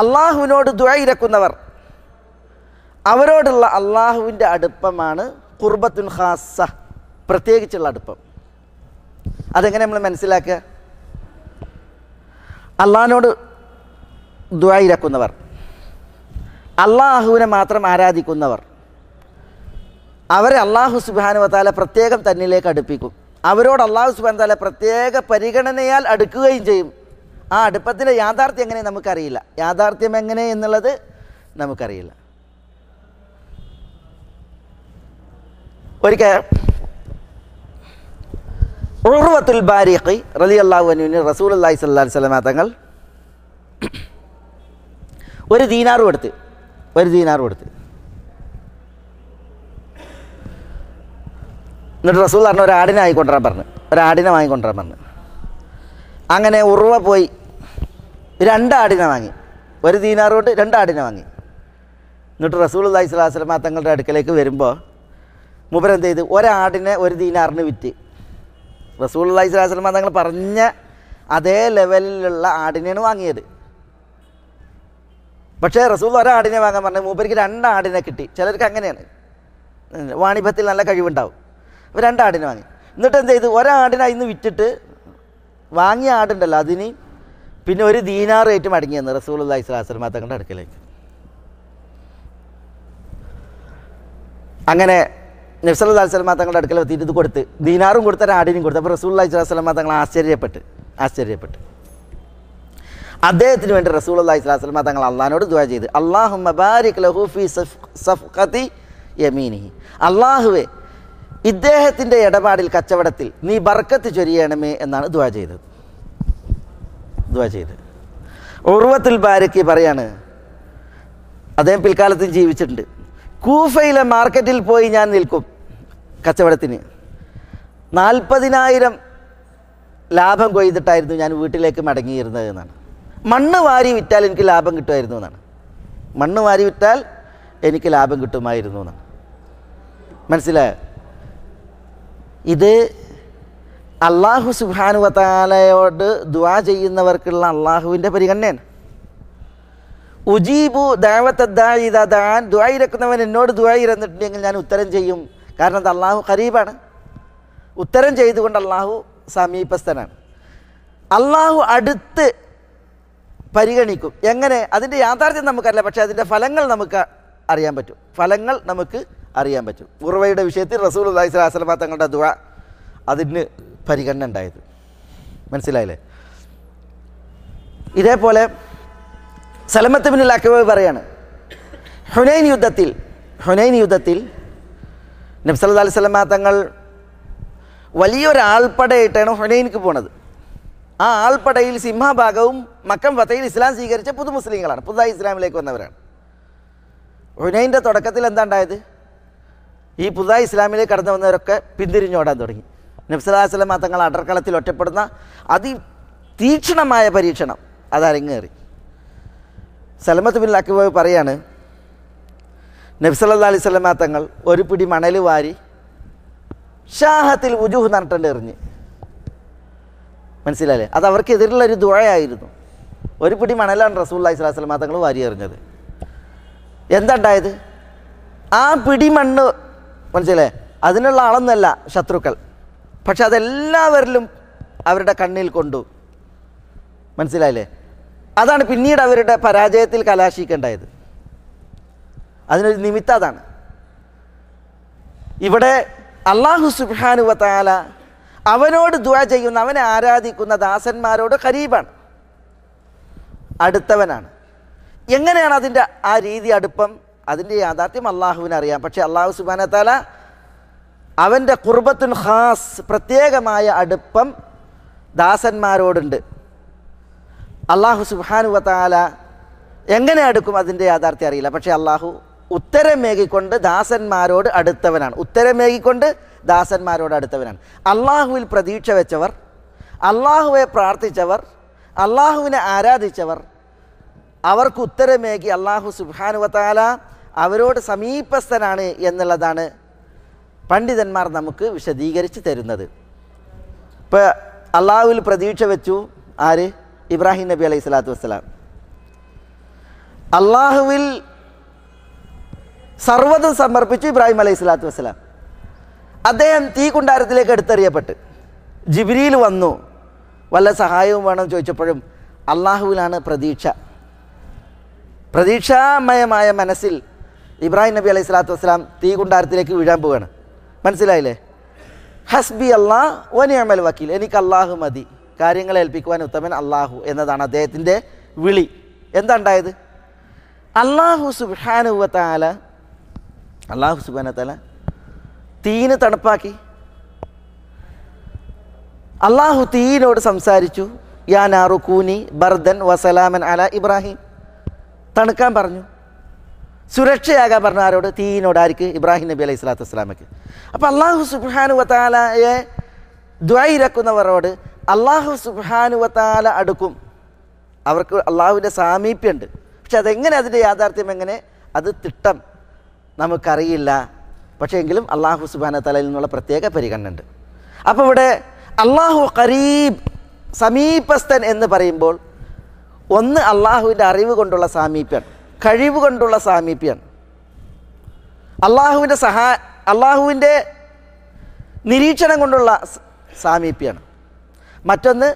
അള്ളാഹുവിനോട് ദുഴയിരക്കുന്നവർ അവരോടുള്ള അള്ളാഹുവിൻ്റെ അടുപ്പമാണ് കുർബത്തുൻ ഖാസ പ്രത്യേകിച്ചുള്ള അടുപ്പം അതെങ്ങനെ നമ്മൾ മനസ്സിലാക്കുക അള്ളാഹിനോട് ദുരക്കുന്നവർ അള്ളാഹുവിനെ മാത്രം ആരാധിക്കുന്നവർ അവരെ അള്ളാഹു സുബാനുവത്താല പ്രത്യേകം തന്നിലേക്ക് അടുപ്പിക്കും അവരോട് അള്ളാഹു സുബാനുത്താല പ്രത്യേക പരിഗണനയാൽ അടുക്കുകയും ചെയ്യും ആ അടുപ്പത്തിൻ്റെ യാഥാർത്ഥ്യം എങ്ങനെ നമുക്കറിയില്ല യാഥാർത്ഥ്യം എങ്ങനെ എന്നുള്ളത് നമുക്കറിയില്ല ഒരിക്കൽ ഉറവത്തുൽ ബാരിഖി റലി അള്ളാഹുവിന് റസൂൽ അള്ളാഹി സല്ലാ സ്വലമ തങ്ങൾ ഒരു ദീനാറും എടുത്ത് ഒരു ദീനാറും എടുത്ത് എന്നിട്ട് റസൂൽ പറഞ്ഞു ഒരാടിനെ വാങ്ങിക്കൊണ്ടുവരാൻ പറഞ്ഞു ഒരാടിനെ വാങ്ങിക്കൊണ്ടുവരാൻ പറഞ്ഞു അങ്ങനെ ഉറവ പോയി രണ്ടാടിനെ വാങ്ങി ഒരു ദീനാറ് കൊണ്ട് രണ്ടാടിനെ വാങ്ങി എന്നിട്ട് റസൂൽ അള്ളാഹി സ്വലാസ്ലമ തങ്ങളുടെ അടുക്കലേക്ക് വരുമ്പോൾ മുബരെന്ത് ചെയ്ത് ഒരാടിനെ ഒരു ദീനാറിന് വിറ്റ് റസൂൽ അള്ളഹി സ്വലാസ്ലമ തങ്ങൾ പറഞ്ഞ അതേ ലെവലിലുള്ള ആടിനെയാണ് വാങ്ങിയത് പക്ഷേ റസൂൾ ഒരാടിനെ വാങ്ങാൻ പറഞ്ഞു മൂപ്പരിക്ക് രണ്ടാടിനെ കിട്ടി ചിലർക്ക് അങ്ങനെയാണ് വാണിഭത്തിൽ നല്ല കഴിവുണ്ടാവും അപ്പോൾ രണ്ടാടിനെ വാങ്ങി എന്നിട്ട് എന്ത് ചെയ്തു ഒരാടിനെ ഇന്ന് വിറ്റിട്ട് വാങ്ങിയ ആടുണ്ടല്ലോ അതിന് പിന്നെ ഒരു ദീനാർ റേറ്റ് മടങ്ങി റസൂൾ റസൂൽ അള്ളഹി സ്വലാസ്ലമ തങ്ങളുടെ അടുക്കലേക്ക് അങ്ങനെ നബ്സല്ലാ സ്വലമ തങ്ങളുടെ അടുക്കൽ എത്തിയിട്ട് ഇത് കൊടുത്ത് ദീനാറും കൊടുത്ത ആടിനും കൊടുത്ത് അപ്പോൾ റസൂല്ലാ സ്വലമ തങ്ങൾ ആശ്ചര്യപ്പെട്ട് ആശ്ചര്യപ്പെട്ട് അദ്ദേഹത്തിന് വേണ്ടി റസൂൽ അള്ളാഹി സ്വലാസ്ലമ തങ്ങൾ അള്ളഹാനോട് ദുവാ ചെയ്ത് അള്ളാഹു മബാരിക് ലഹൂഫി സഫ്ഖത്തി യമീനി അള്ളാഹുവെ ഇദ്ദേഹത്തിൻ്റെ ഇടപാടിൽ കച്ചവടത്തിൽ നീ ബർക്കത്ത് ചൊരിയണമേ എന്നാണ് ദുവാ ചെയ്തത് ദുവാ ചെയ്തത് ഉർവത്തുൽ ബാരക്കി പറയാണ് അദ്ദേഹം പിൽക്കാലത്തും ജീവിച്ചിട്ടുണ്ട് കൂഫയിലെ മാർക്കറ്റിൽ പോയി ഞാൻ നിൽക്കും കച്ചവടത്തിന് നാൽപ്പതിനായിരം ലാഭം കൊയ്തിട്ടായിരുന്നു ഞാൻ വീട്ടിലേക്ക് മടങ്ങിയിരുന്നത് എന്നാണ് മണ്ണ് വാരി വിറ്റാൽ എനിക്ക് ലാഭം കിട്ടുമായിരുന്നു എന്നാണ് മണ്ണ് വാരി വിറ്റാൽ എനിക്ക് ലാഭം കിട്ടുമായിരുന്നു എന്നാണ് മനസ്സിലായോ ഇത് അള്ളാഹു സുഹാനുവത്താലയോട് ദുവാ ചെയ്യുന്നവർക്കുള്ള അള്ളാഹുവിൻ്റെ പരിഗണനയാണ് ഉജീബു ദാവത്തദ്ദായിതാൻ ദുആയിരക്കുന്നവൻ എന്നോട് ദുആയി ഇരുന്നിട്ടുണ്ടെങ്കിൽ ഞാൻ ഉത്തരം ചെയ്യും കാരണം അത് അള്ളാഹു ഖരീബാണ് ഉത്തരം ചെയ്തുകൊണ്ട് അള്ളാഹു സമീപസ്ഥനാണ് അള്ളാഹു അടുത്ത് പരിഗണിക്കും എങ്ങനെ അതിൻ്റെ യാഥാർത്ഥ്യം നമുക്കറിയാം പക്ഷേ അതിൻ്റെ ഫലങ്ങൾ നമുക്ക് അറിയാൻ പറ്റും ഫലങ്ങൾ നമുക്ക് അറിയാൻ പറ്റും ഉറവയുടെ വിഷയത്തിൽ റസൂൽ സ്വലാ സ്വലാസ്ലമ തങ്ങളുടെ ദുവ അതിന് പരിഗണന ഉണ്ടായത് മനസ്സിലായില്ലേ ഇതേപോലെ സലമത്ത് ബിൻ അക്കബ് പറയാണ് ഹുനൈൻ യുദ്ധത്തിൽ ഹുനൈൻ യുദ്ധത്തിൽ നബ്സല അലൈഹി സ്വലമ തങ്ങൾ വലിയൊരു ഹുനൈനിക്ക് പോണത് ആ ആൾപ്പടയിൽ സിംഹഭാഗവും മക്കം ഫത്തയിൽ ഇസ്ലാം സ്വീകരിച്ച പുതു മുസ്ലിങ്ങളാണ് പുതുതായി ഇസ്ലാമിലേക്ക് വന്നവരാണ് ഹുനൈൻ്റെ തുടക്കത്തിൽ എന്താ ഉണ്ടായത് ഈ പുതുതായി ഇസ്ലാമിലേക്ക് കടന്നു വന്നവരൊക്കെ പിന്തിരിഞ്ഞോടാൻ തുടങ്ങി നബ്സലാസ്ലമ തങ്ങൾ അടർക്കളത്തിൽ ഒറ്റപ്പെടുന്ന അതി തീക്ഷണമായ പരീക്ഷണം അതാരങ്ങേറി സലമത്ത് പിന്നിലാക്കി അക്ബാബ് പറയാണ് നബ്സല്ലാ അലൈഹി സ്വലമ തങ്ങൾ ഒരു പിടി മണൽ വാരി ഷാഹത്തിൽ ഉജുഹ് നട്ടണ്ട് എറിഞ്ഞ് മനസ്സിലായില്ലേ അത് അവർക്കെതിരുള്ള ഒരു ദുഴയായിരുന്നു ഒരു പിടി മണലാണ് റസൂല്ലാഹി സ്വലാ സ്വലമ തങ്ങൾ വാരി എറിഞ്ഞത് എന്തുണ്ടായത് ആ പിടി മണ്ണ് മനസ്സിലേ അതിനുള്ള ആളൊന്നല്ല ശത്രുക്കൾ പക്ഷെ അതെല്ലാവരിലും അവരുടെ കണ്ണിൽ കൊണ്ടു മനസ്സിലായില്ലേ അതാണ് പിന്നീട് അവരുടെ പരാജയത്തിൽ കലാശിക്കേണ്ടത് അതിനൊരു നിമിത്തം അതാണ് ഇവിടെ അള്ളാഹു സുബാനുവത്താല അവനോട് ദ ചെയ്യുന്ന അവനെ ആരാധിക്കുന്ന ദാസന്മാരോട് കരീബാണ് അടുത്തവനാണ് എങ്ങനെയാണ് അതിൻ്റെ ആ രീതി അടുപ്പം അതിൻ്റെ യാഥാർത്ഥ്യം അറിയാം പക്ഷേ അള്ളാഹു സുബാനത്താല അവൻ്റെ കുർബത്തുൻ ഹാസ് പ്രത്യേകമായ അടുപ്പം ദാസന്മാരോടുണ്ട് അള്ളാഹു വത്താല എങ്ങനെ അടുക്കും അതിൻ്റെ യാഥാർത്ഥ്യം അറിയില്ല പക്ഷേ അള്ളാഹു ഉത്തരമേകിക്കൊണ്ട് ദാസന്മാരോട് അടുത്തവനാണ് ഉത്തരമേകിക്കൊണ്ട് ദാസന്മാരോട് അടുത്തവനാണ് അള്ളാഹുവിൽ പ്രതീക്ഷ വെച്ചവർ അള്ളാഹുവെ പ്രാർത്ഥിച്ചവർ അള്ളാഹുവിനെ ആരാധിച്ചവർ അവർക്ക് ഉത്തരമേകി അള്ളാഹു വത്താല അവരോട് സമീപസ്ഥനാണ് എന്നുള്ളതാണ് പണ്ഡിതന്മാർ നമുക്ക് വിശദീകരിച്ച് തരുന്നത് ഇപ്പോൾ അള്ളാഹുവിൽ പ്രതീക്ഷ വെച്ചു ആര് ഇബ്രാഹിം നബി അലൈഹി സ്വലാത്തു വസ്സലാം അള്ളാഹുവിൽ സർവ്വതും സമർപ്പിച്ചു ഇബ്രാഹിം അലൈഹി സ്വലാത്തു വസ്സലാം അദ്ദേഹം തീ കുണ്ടാരത്തിലേക്ക് എടുത്തെറിയപ്പെട്ട് ജിബിരിയിൽ വന്നു വല്ല സഹായവും വേണം ചോദിച്ചപ്പോഴും അള്ളാഹുവിലാണ് പ്രതീക്ഷ പ്രതീക്ഷാമയമായ മനസ്സിൽ ഇബ്രാഹിം നബി അലൈഹി സ്വലാത്തു വസ്സലാം തീ കുണ്ടാരത്തിലേക്ക് വീഴാൻ പോവുകയാണ് മനസ്സിലായില്ലേ ഹസ്ബി അള്ളാഹ് വനിയമൽ വക്കീൽ എനിക്ക് അള്ളാഹു മതി കാര്യങ്ങൾ ഏൽപ്പിക്കുവാൻ ഉത്തമൻ അള്ളാഹു എന്നതാണ് അദ്ദേഹത്തിൻ്റെ വിളി എന്താണ്ടായത് അള്ളാഹു സുബാനുവത്താല അള്ളാഹു സുബാനത്താല തീന് തണുപ്പാക്കി അള്ളാഹു തീയിനോട് സംസാരിച്ചു യാ നാറുക്കൂനി ബർദൻ വസലാമൻ അല ഇബ്രാഹിം തണുക്കാൻ പറഞ്ഞു സുരക്ഷയാകാൻ പറഞ്ഞ ആരോട് തീയിനോട് ആർക്ക് ഇബ്രാഹിം നബി അലൈഹി സ്വലാത്തു വസ്സലാമയ്ക്ക് അപ്പോൾ അള്ളാഹു സുബാനു വത്താലയെ ദ്വൈരക്കുന്നവരോട് അള്ളാഹു സുബാനുവത്താല അടുക്കും അവർക്ക് അള്ളാഹുവിൻ്റെ സാമീപ്യമുണ്ട് പക്ഷെ അതെങ്ങനെ അതിൻ്റെ യാഥാർത്ഥ്യം എങ്ങനെ അത് തിട്ടം നമുക്കറിയില്ല പക്ഷേ എങ്കിലും അള്ളാഹു തലയിൽ നിന്നുള്ള പ്രത്യേക പരിഗണന ഉണ്ട് അപ്പോൾ ഇവിടെ അള്ളാഹു കരീബ് സമീപസ്ഥൻ എന്ന് പറയുമ്പോൾ ഒന്ന് അള്ളാഹുവിൻ്റെ അറിവ് കൊണ്ടുള്ള സാമീപ്യം കഴിവ് കൊണ്ടുള്ള സാമീപ്യം അള്ളാഹുവിൻ്റെ സഹാ അള്ളാഹുവിൻ്റെ നിരീക്ഷണം കൊണ്ടുള്ള സാമീപ്യമാണ് മറ്റൊന്ന്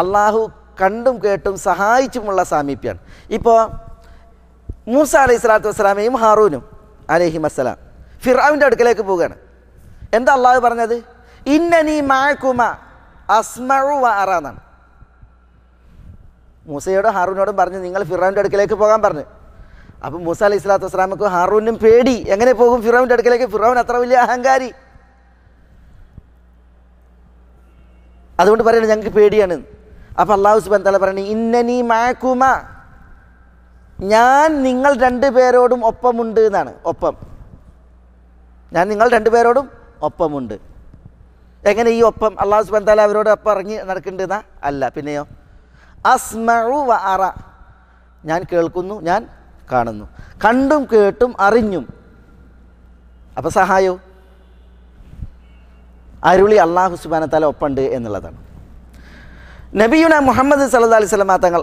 അള്ളാഹു കണ്ടും കേട്ടും സഹായിച്ചുമുള്ള സാമീപ്യമാണ് ഇപ്പോൾ മൂസ അലൈഹി സ്വലാത്തു വസ്സലാമയും ഹാറൂനും അലഹി വസ്സലാം ഫിറാവിൻ്റെ അടുക്കലേക്ക് പോവുകയാണ് എന്താ അള്ളാഹു പറഞ്ഞത് ഇന്നനി മാക്കുമ അസ്മഴു വാറ എന്നാണ് മൂസയോടും ഹാറൂനോടും പറഞ്ഞ് നിങ്ങൾ ഫിറാവിൻ്റെ അടുക്കലേക്ക് പോകാൻ പറഞ്ഞു അപ്പം മൂസ അലൈഹി സ്വലാത്തു വസ്സലാമക്കും ഹാറൂനും പേടി എങ്ങനെ പോകും ഫിറാവിൻ്റെ അടുക്കലേക്ക് ഫിറാവിൻ അത്ര വലിയ അഹങ്കാരി അതുകൊണ്ട് പറയണം ഞങ്ങൾക്ക് പേടിയാണ് അപ്പം അള്ളാഹു സുബാൻ തല പറയണേ ഇന്നനി മാക്കുമ ഞാൻ നിങ്ങൾ രണ്ടുപേരോടും ഒപ്പമുണ്ട് എന്നാണ് ഒപ്പം ഞാൻ നിങ്ങൾ രണ്ടുപേരോടും ഒപ്പമുണ്ട് എങ്ങനെ ഈ ഒപ്പം അള്ളാഹു സുബാൻ തല അവരോട് ഒപ്പം ഇറങ്ങി നടക്കേണ്ടതാ അല്ല പിന്നെയോ അസ്മഴു വ അറ ഞാൻ കേൾക്കുന്നു ഞാൻ കാണുന്നു കണ്ടും കേട്ടും അറിഞ്ഞും അപ്പോൾ സഹായോ അരുളി അള്ളാഹു സുബാനത്താല ഒപ്പുണ്ട് എന്നുള്ളതാണ് നബിയുന മുഹമ്മദ് സല്ലാ അലൈഹി സ്വലമ തങ്ങൾ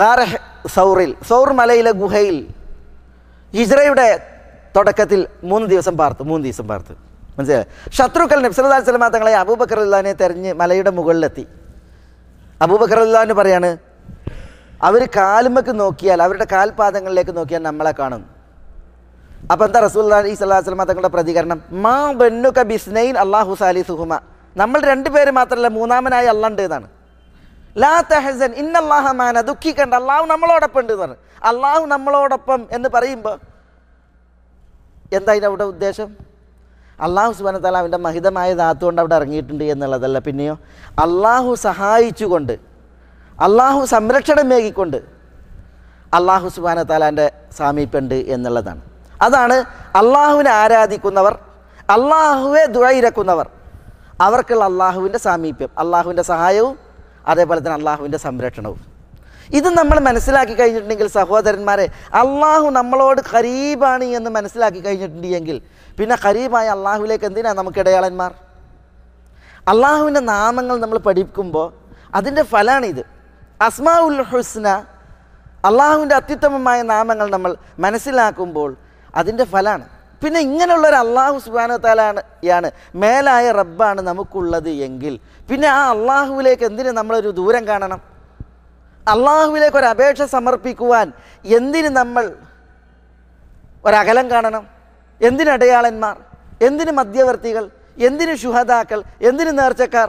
ഗാരഹ് സൗറിൽ സൗർ മലയിലെ ഗുഹയിൽ ഹിജ്രയുടെ തുടക്കത്തിൽ മൂന്ന് ദിവസം പാർത്തു മൂന്ന് ദിവസം പാർത്തു മനസ്സിലായി ശത്രുക്കൾ അലൈഹി സ്വലാ തങ്ങളെ അബൂബക്കർ അള്ളഹാനെ തെരഞ്ഞ് മലയുടെ മുകളിലെത്തി അബൂബക്കർ അള്ളഹാന് പറയാണ് അവർ കാലുമക്ക് നോക്കിയാൽ അവരുടെ കാൽപാദങ്ങളിലേക്ക് നോക്കിയാൽ നമ്മളെ കാണും അപ്പോൾ എന്താ റസൂൽ അലി സ്വലാഹു വസ്ലമ തങ്ങളുടെ പ്രതികരണം മാ ബന്നുക ബിസ്നൈൻ അള്ളാഹു സാലി സുഹുമ നമ്മൾ രണ്ടുപേര് മാത്രമല്ല മൂന്നാമനായി അള്ളണ്ട് എന്നാണ് ലാ തെഹസൻ ഇന്നല്ലാഹമാന ദുഃഖിക്കണ്ട അള്ളാഹു നമ്മളോടൊപ്പം ഉണ്ട് എന്ന് അള്ളാഹു നമ്മളോടൊപ്പം എന്ന് പറയുമ്പോൾ എന്തായാലും അവിടെ ഉദ്ദേശം അള്ളാഹു സുബാന താല അവൻ്റെ മഹിതമായ കൊണ്ട് അവിടെ ഇറങ്ങിയിട്ടുണ്ട് എന്നുള്ളതല്ല പിന്നെയോ അള്ളാഹു സഹായിച്ചുകൊണ്ട് അള്ളാഹു സംരക്ഷണം മേകിക്കൊണ്ട് അള്ളാഹു സുബാന താലാൻ്റെ സാമീപ്യമുണ്ട് എന്നുള്ളതാണ് അതാണ് അള്ളാഹുവിനെ ആരാധിക്കുന്നവർ അള്ളാഹുവെ ദുഴയിരക്കുന്നവർ അവർക്കുള്ള അള്ളാഹുവിൻ്റെ സാമീപ്യം അള്ളാഹുവിൻ്റെ സഹായവും അതേപോലെ തന്നെ അള്ളാഹുവിൻ്റെ സംരക്ഷണവും ഇത് നമ്മൾ മനസ്സിലാക്കി കഴിഞ്ഞിട്ടുണ്ടെങ്കിൽ സഹോദരന്മാരെ അള്ളാഹു നമ്മളോട് ഖരീബാണ് എന്ന് മനസ്സിലാക്കി കഴിഞ്ഞിട്ടുണ്ടെങ്കിൽ പിന്നെ ഖരീബായ അള്ളാഹുവിലേക്ക് എന്തിനാണ് നമുക്ക് ഇടയാളന്മാർ അള്ളാഹുവിൻ്റെ നാമങ്ങൾ നമ്മൾ പഠിക്കുമ്പോൾ അതിൻ്റെ ഫലമാണിത് അസ്മാ ഉൽ ഹുസ്ന അള്ളാഹുവിൻ്റെ അത്യുത്തമമായ നാമങ്ങൾ നമ്മൾ മനസ്സിലാക്കുമ്പോൾ അതിൻ്റെ ഫലമാണ് പിന്നെ ഇങ്ങനെയുള്ള ഒരു അള്ളാഹു സുബാനത്താലാണ് ആണ് മേലായ റബ്ബാണ് നമുക്കുള്ളത് എങ്കിൽ പിന്നെ ആ അള്ളാഹുവിലേക്ക് എന്തിന് നമ്മളൊരു ദൂരം കാണണം അള്ളാഹുവിലേക്ക് ഒരു അപേക്ഷ സമർപ്പിക്കുവാൻ എന്തിന് നമ്മൾ ഒരകലം കാണണം എന്തിന് അടയാളന്മാർ എന്തിന് മധ്യവർത്തികൾ എന്തിന് ശുഹതാക്കൾ എന്തിന് നേർച്ചക്കാർ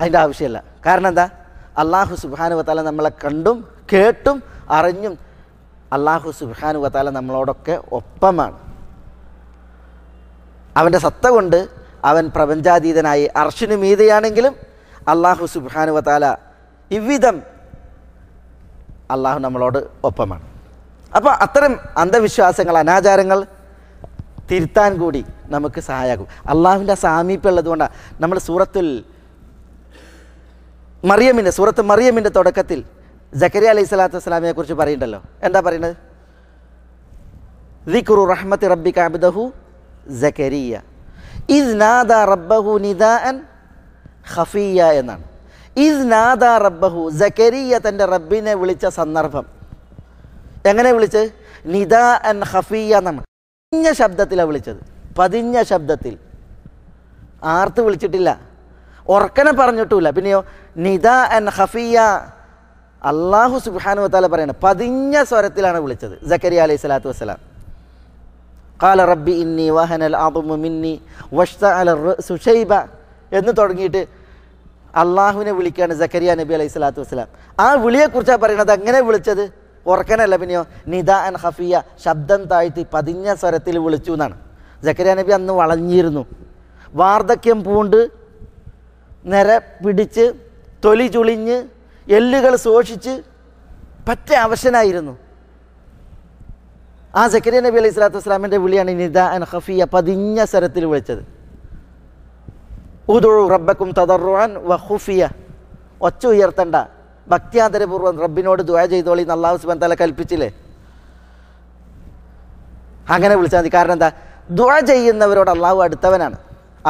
അതിൻ്റെ ആവശ്യമില്ല കാരണം എന്താ അള്ളാഹു സുബാനുവത്താല നമ്മളെ കണ്ടും കേട്ടും അറിഞ്ഞും അള്ളാഹു സുബാനു വത്താല നമ്മളോടൊക്കെ ഒപ്പമാണ് അവൻ്റെ സത്ത കൊണ്ട് അവൻ പ്രപഞ്ചാതീതനായി അർഷിന് മീതയാണെങ്കിലും അള്ളാഹു സുബാനു വത്താല ഇവിധം അള്ളാഹു നമ്മളോട് ഒപ്പമാണ് അപ്പോൾ അത്തരം അന്ധവിശ്വാസങ്ങൾ അനാചാരങ്ങൾ തിരുത്താൻ കൂടി നമുക്ക് സഹായമാകും അള്ളാഹുവിൻ്റെ സാമീപ്യം ഉള്ളതുകൊണ്ടാണ് നമ്മൾ സൂറത്തുൽ മറിയമ്മിൻ്റെ സൂറത്ത് മറിയമിൻ്റെ തുടക്കത്തിൽ ജക്കരി അലൈഹി സ്വലാത്തു വസ്സലാമിയെ കുറിച്ച് പറയുന്നുണ്ടല്ലോ എന്താ പറയുന്നത് ദിക്റു റഹ്മത്ത് റബ്ബി കാബിദഹു ജക്കരിയ ഇസ് നാദ റബ്ബഹു നിദാ അൻ ഖഫിയ എന്നാണ് ഇസ് നാദ റബ്ബഹു ജക്കരിയ തൻ്റെ റബ്ബിനെ വിളിച്ച സന്ദർഭം എങ്ങനെ വിളിച്ച് നിദ അൻ ഖഫിയ എന്നാണ് പതിഞ്ഞ ശബ്ദത്തിലാണ് വിളിച്ചത് പതിഞ്ഞ ശബ്ദത്തിൽ ആർത്ത് വിളിച്ചിട്ടില്ല ഉറക്കനെ പറഞ്ഞിട്ടില്ല പിന്നെയോ നിദ അൻ ഖഫിയ അള്ളാഹു സുബാനു വത്താല പറയുന്നത് പതിഞ്ഞ സ്വരത്തിലാണ് വിളിച്ചത് ജക്കരി അലൈഹി സ്വലാത്തു വസ്സലാം കാല റബ്ബി ഇന്നി വഹനൽ മിന്നി വഷ്ത അല സുഷൈബ എന്ന് തുടങ്ങിയിട്ട് അള്ളാഹുവിനെ വിളിക്കുകയാണ് ജക്കരിയ നബി അലൈഹി സ്വലാത്തു വസ്സലാം ആ വിളിയെക്കുറിച്ചാണ് പറയുന്നത് അങ്ങനെ വിളിച്ചത് ഉറക്കനല്ല പിന്നെയോ നിദ അൻ ഹഫിയ ശബ്ദം താഴ്ത്തി പതിഞ്ഞ സ്വരത്തിൽ വിളിച്ചു എന്നാണ് ജക്കരിയ നബി അന്ന് വളഞ്ഞിരുന്നു വാർദ്ധക്യം പൂണ്ട് നിര പിടിച്ച് തൊലി ചുളിഞ്ഞ് എല്ലുകൾ സൂക്ഷിച്ച് പറ്റ അവശനായിരുന്നു ആ സക്കരിയ നബി അലൈഹി സ്വലാത്തു വസ്സലാമിൻ്റെ വിളിയാണ് നിദ അൻ ഹഫിയ പതിഞ്ഞ സ്വരത്തിൽ വിളിച്ചത് ഉദു റബ്ബക്കും തതറുവാൻ വ ഹുഫിയ ഒച്ച ഉയർത്തണ്ട ഭക്തിയാദരപൂർവ്വം റബ്ബിനോട് ദ്വയ ചെയ്തോളി അള്ളാഹു സുബൻ കൽപ്പിച്ചില്ലേ അങ്ങനെ വിളിച്ചാൽ മതി കാരണം എന്താ ദ്വ ചെയ്യുന്നവരോട് അള്ളാഹു അടുത്തവനാണ്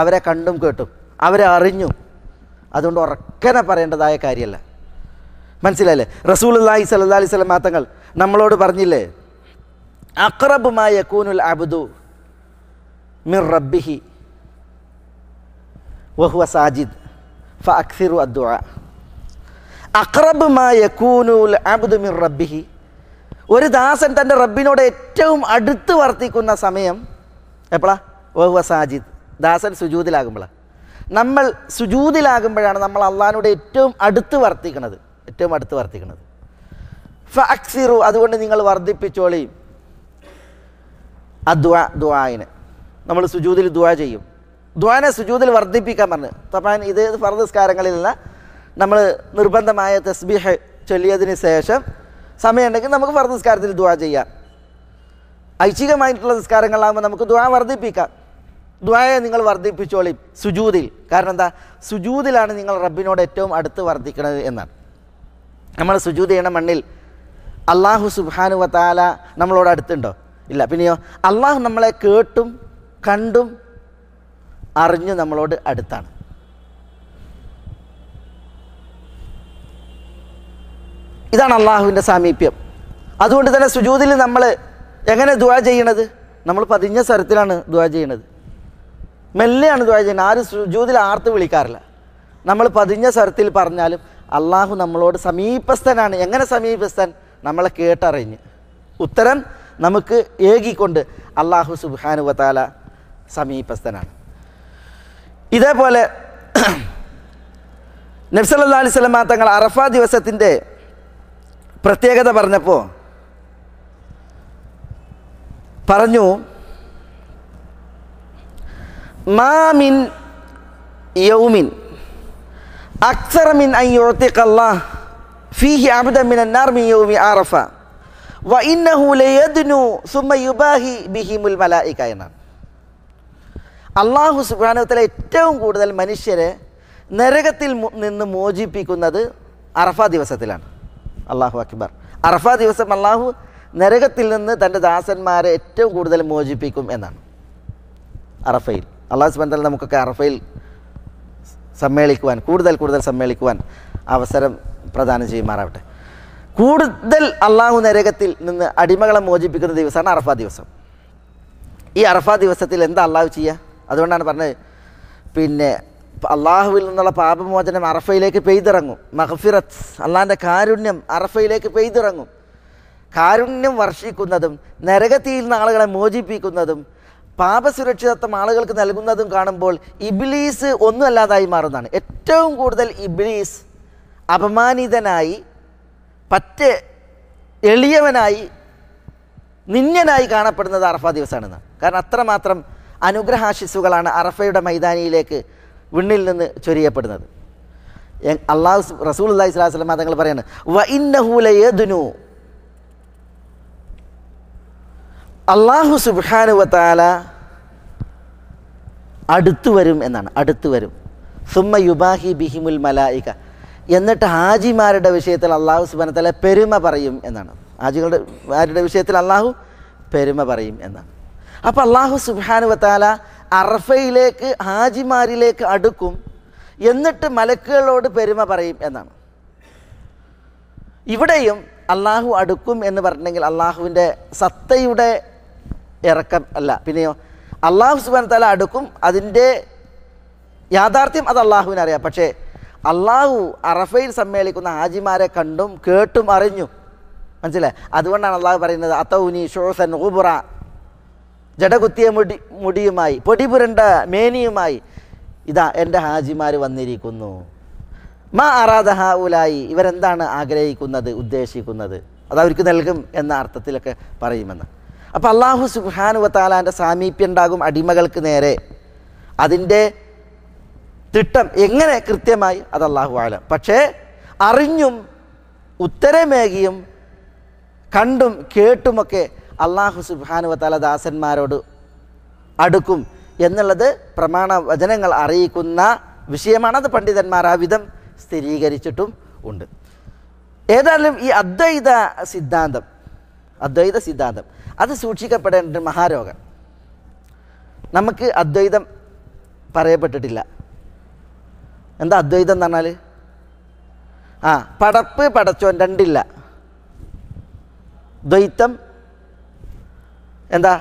അവരെ കണ്ടും കേട്ടും അവരെ അറിഞ്ഞു അതുകൊണ്ട് ഉറക്കനെ പറയേണ്ടതായ കാര്യമല്ല മനസ്സിലായില്ലേ റസൂൽ അള്ളാഹി സല്ലാ അലൈഹി സ്വലം മാത്തങ്ങൾ നമ്മളോട് പറഞ്ഞില്ലേ അക്രബുമായ കൂനുൽ അബുദു മിർ റബ്ബിഹി വഹുവ സാജിദ് ഫ അക്സിറു അദ്ദുഅ അക്രബുമായ കൂനുൽ അബുദു മിർ റബ്ബിഹി ഒരു ദാസൻ തൻ്റെ റബ്ബിനോട് ഏറ്റവും അടുത്ത് വർത്തിക്കുന്ന സമയം എപ്പോഴാ വഹുവ സാജിദ് ദാസൻ സുജൂതിലാകുമ്പോഴാണ് നമ്മൾ സുജൂതിലാകുമ്പോഴാണ് നമ്മൾ അള്ളഹാനോട് ഏറ്റവും അടുത്ത് വർത്തിക്കുന്നത് ഏറ്റവും അടുത്ത് വർദ്ധിക്കുന്നത് ഫാക്സിറു അതുകൊണ്ട് നിങ്ങൾ വർദ്ധിപ്പിച്ചോളി ആ ദ്വാ ദ്വായിന് നമ്മൾ സുജൂതിൽ ദ്വാ ചെയ്യും ദ്വാനെ സുജൂതിൽ വർദ്ധിപ്പിക്കാൻ പറഞ്ഞു തപ്പാൻ ഇത് ഫർദസ്കാരങ്ങളിലുള്ള നമ്മൾ നിർബന്ധമായ തസ്ബീഹ് ചൊല്ലിയതിന് ശേഷം സമയമുണ്ടെങ്കിൽ നമുക്ക് ഫർദസ്കാരത്തിൽ ദ്വാ ചെയ്യാം ഐച്ഛികമായിട്ടുള്ള സംസ്കാരങ്ങളാകുമ്പോൾ നമുക്ക് ദ്വാ വർദ്ധിപ്പിക്കാം ദ്വായെ നിങ്ങൾ വർദ്ധിപ്പിച്ചോളി സുജൂതിൽ കാരണം എന്താ സുജൂതിലാണ് നിങ്ങൾ റബ്ബിനോട് ഏറ്റവും അടുത്ത് വർദ്ധിക്കുന്നത് എന്നാണ് നമ്മൾ സുജൂത് ചെയ്യണ മണ്ണിൽ അള്ളാഹു സുബാനു വത്താല നമ്മളോട് അടുത്തുണ്ടോ ഇല്ല പിന്നെയോ അള്ളാഹു നമ്മളെ കേട്ടും കണ്ടും അറിഞ്ഞു നമ്മളോട് അടുത്താണ് ഇതാണ് അള്ളാഹുവിൻ്റെ സാമീപ്യം അതുകൊണ്ട് തന്നെ സുജൂതിൽ നമ്മൾ എങ്ങനെ ദ ചെയ്യണത് നമ്മൾ പതിഞ്ഞ സ്വരത്തിലാണ് ദ ചെയ്യണത് മെല്ലെയാണ് ദ ചെയ്യുന്നത് ആരും സുജൂതിൽ ആർത്ത് വിളിക്കാറില്ല നമ്മൾ പതിഞ്ഞ സ്വരത്തിൽ പറഞ്ഞാലും അള്ളാഹു നമ്മളോട് സമീപസ്ഥനാണ് എങ്ങനെ സമീപസ്ഥൻ നമ്മളെ കേട്ടറിഞ്ഞ് ഉത്തരം നമുക്ക് ഏകിക്കൊണ്ട് അള്ളാഹു സുബാനുവത്താല സമീപസ്ഥനാണ് ഇതേപോലെ നബ്സല്ലാ അലൈഹി തങ്ങൾ അറഫ ദിവസത്തിൻ്റെ പ്രത്യേകത പറഞ്ഞപ്പോൾ പറഞ്ഞു മാമിൻ യൗമിൻ അക്സറ മിൻ അയ്യോത്തിക്കല്ലാഹ് ഫീഹി അബ്ദ മിൻ അന്നാർ മിൻ യൗമി ആറഫ വ ഇന്നഹു ലയദ്നു സുമ്മ യുബാഹി ബിഹിമുൽ മലായിക എന്നാണ് അള്ളാഹു സുബാനത്തിലെ ഏറ്റവും കൂടുതൽ മനുഷ്യരെ നരകത്തിൽ നിന്ന് മോചിപ്പിക്കുന്നത് അറഫ ദിവസത്തിലാണ് അള്ളാഹു അക്ബർ അറഫ ദിവസം അള്ളാഹു നരകത്തിൽ നിന്ന് തൻ്റെ ദാസന്മാരെ ഏറ്റവും കൂടുതൽ മോചിപ്പിക്കും എന്നാണ് അറഫയിൽ അള്ളാഹു സുബാൻ നമുക്ക് നമുക്കൊക്കെ അറഫയിൽ സമ്മേളിക്കുവാൻ കൂടുതൽ കൂടുതൽ സമ്മേളിക്കുവാൻ അവസരം പ്രദാനം ചെയ്യുമാറാവട്ടെ കൂടുതൽ അള്ളാഹു നരകത്തിൽ നിന്ന് അടിമകളെ മോചിപ്പിക്കുന്ന ദിവസമാണ് അറഫ ദിവസം ഈ അറഫ ദിവസത്തിൽ എന്താ അള്ളാഹു ചെയ്യുക അതുകൊണ്ടാണ് പറഞ്ഞത് പിന്നെ അള്ളാഹുവിൽ നിന്നുള്ള പാപമോചനം അറഫയിലേക്ക് പെയ്തിറങ്ങും മഹഫിറത് അള്ളാഹിൻ്റെ കാരുണ്യം അറഫയിലേക്ക് പെയ്തിറങ്ങും കാരുണ്യം വർഷിക്കുന്നതും നരകത്തിയിൽ നിന്ന് ആളുകളെ മോചിപ്പിക്കുന്നതും പാപസുരക്ഷിതത്വം ആളുകൾക്ക് നൽകുന്നതും കാണുമ്പോൾ ഇബിലീസ് ഒന്നുമല്ലാതായി മാറുന്നതാണ് ഏറ്റവും കൂടുതൽ ഇബിലീസ് അപമാനിതനായി പറ്റ എളിയവനായി നിന്യനായി കാണപ്പെടുന്നത് അറഫ ദിവസമാണെന്ന് കാരണം അത്രമാത്രം അനുഗ്രഹാശിസുകളാണ് അറഫയുടെ മൈതാനിയിലേക്ക് വിണ്ണിൽ നിന്ന് ചൊരിയപ്പെടുന്നത് അള്ളാഹു റസൂൽ അള്ളാഹി സ്വലാസ്ലം തങ്ങൾ പറയുന്നത് വ ദുനു അള്ളാഹു സുബാനുവത്താല അടുത്തു വരും എന്നാണ് അടുത്തു വരും സുമ്മ യുബാഹി ബിഹിമുൽ മലായിക എന്നിട്ട് ഹാജിമാരുടെ വിഷയത്തിൽ അള്ളാഹു സുബാനത്തല പെരുമ പറയും എന്നാണ് ഹാജികളുടെ ആരുടെ വിഷയത്തിൽ അള്ളാഹു പെരുമ പറയും എന്നാണ് അപ്പോൾ അള്ളാഹു സുബാനുവത്താല അർഫയിലേക്ക് ഹാജിമാരിലേക്ക് അടുക്കും എന്നിട്ട് മലക്കുകളോട് പെരുമ പറയും എന്നാണ് ഇവിടെയും അള്ളാഹു അടുക്കും എന്ന് പറഞ്ഞെങ്കിൽ അള്ളാഹുവിൻ്റെ സത്തയുടെ ഇറക്കം അല്ല പിന്നെയോ അള്ളാഹു സുബാൻ തല അടുക്കും അതിൻ്റെ യാഥാർത്ഥ്യം അത് അറിയാം പക്ഷേ അള്ളാഹു അറഫയിൽ സമ്മേളിക്കുന്ന ഹാജിമാരെ കണ്ടും കേട്ടും അറിഞ്ഞു മനസ്സിലെ അതുകൊണ്ടാണ് അള്ളാഹു പറയുന്നത് അത്തൗനി ഷോസൻ ഊബുറ ജടകുത്തിയ മുടി മുടിയുമായി പൊടിപുരണ്ട മേനിയുമായി ഇതാ എൻ്റെ ഹാജിമാർ വന്നിരിക്കുന്നു മാ അറാദഹ ഉലായി ഇവരെന്താണ് ആഗ്രഹിക്കുന്നത് ഉദ്ദേശിക്കുന്നത് അത് അവർക്ക് നൽകും എന്ന അർത്ഥത്തിലൊക്കെ പറയുമെന്ന് അപ്പോൾ അള്ളാഹു സുഹാനുവ താലാൻ്റെ സാമീപ്യം ഉണ്ടാകും അടിമകൾക്ക് നേരെ അതിൻ്റെ തിട്ടം എങ്ങനെ കൃത്യമായി അത് അള്ളാഹു ആലം പക്ഷേ അറിഞ്ഞും ഉത്തരമേകിയും കണ്ടും കേട്ടുമൊക്കെ അള്ളാഹു സുബാനുവ തല ദാസന്മാരോട് അടുക്കും എന്നുള്ളത് പ്രമാണ വചനങ്ങൾ അറിയിക്കുന്ന വിഷയമാണ് അത് പണ്ഡിതന്മാർ ആ വിധം സ്ഥിരീകരിച്ചിട്ടും ഉണ്ട് ഏതായാലും ഈ അദ്വൈത സിദ്ധാന്തം അദ്വൈത സിദ്ധാന്തം അത് സൂക്ഷിക്കപ്പെടേണ്ട മഹാരോഗം നമുക്ക് അദ്വൈതം പറയപ്പെട്ടിട്ടില്ല എന്താ അദ്വൈതം എന്ന് പറഞ്ഞാൽ ആ പടപ്പ് പടച്ചോൻ രണ്ടില്ല ദ്വൈത്തം എന്താ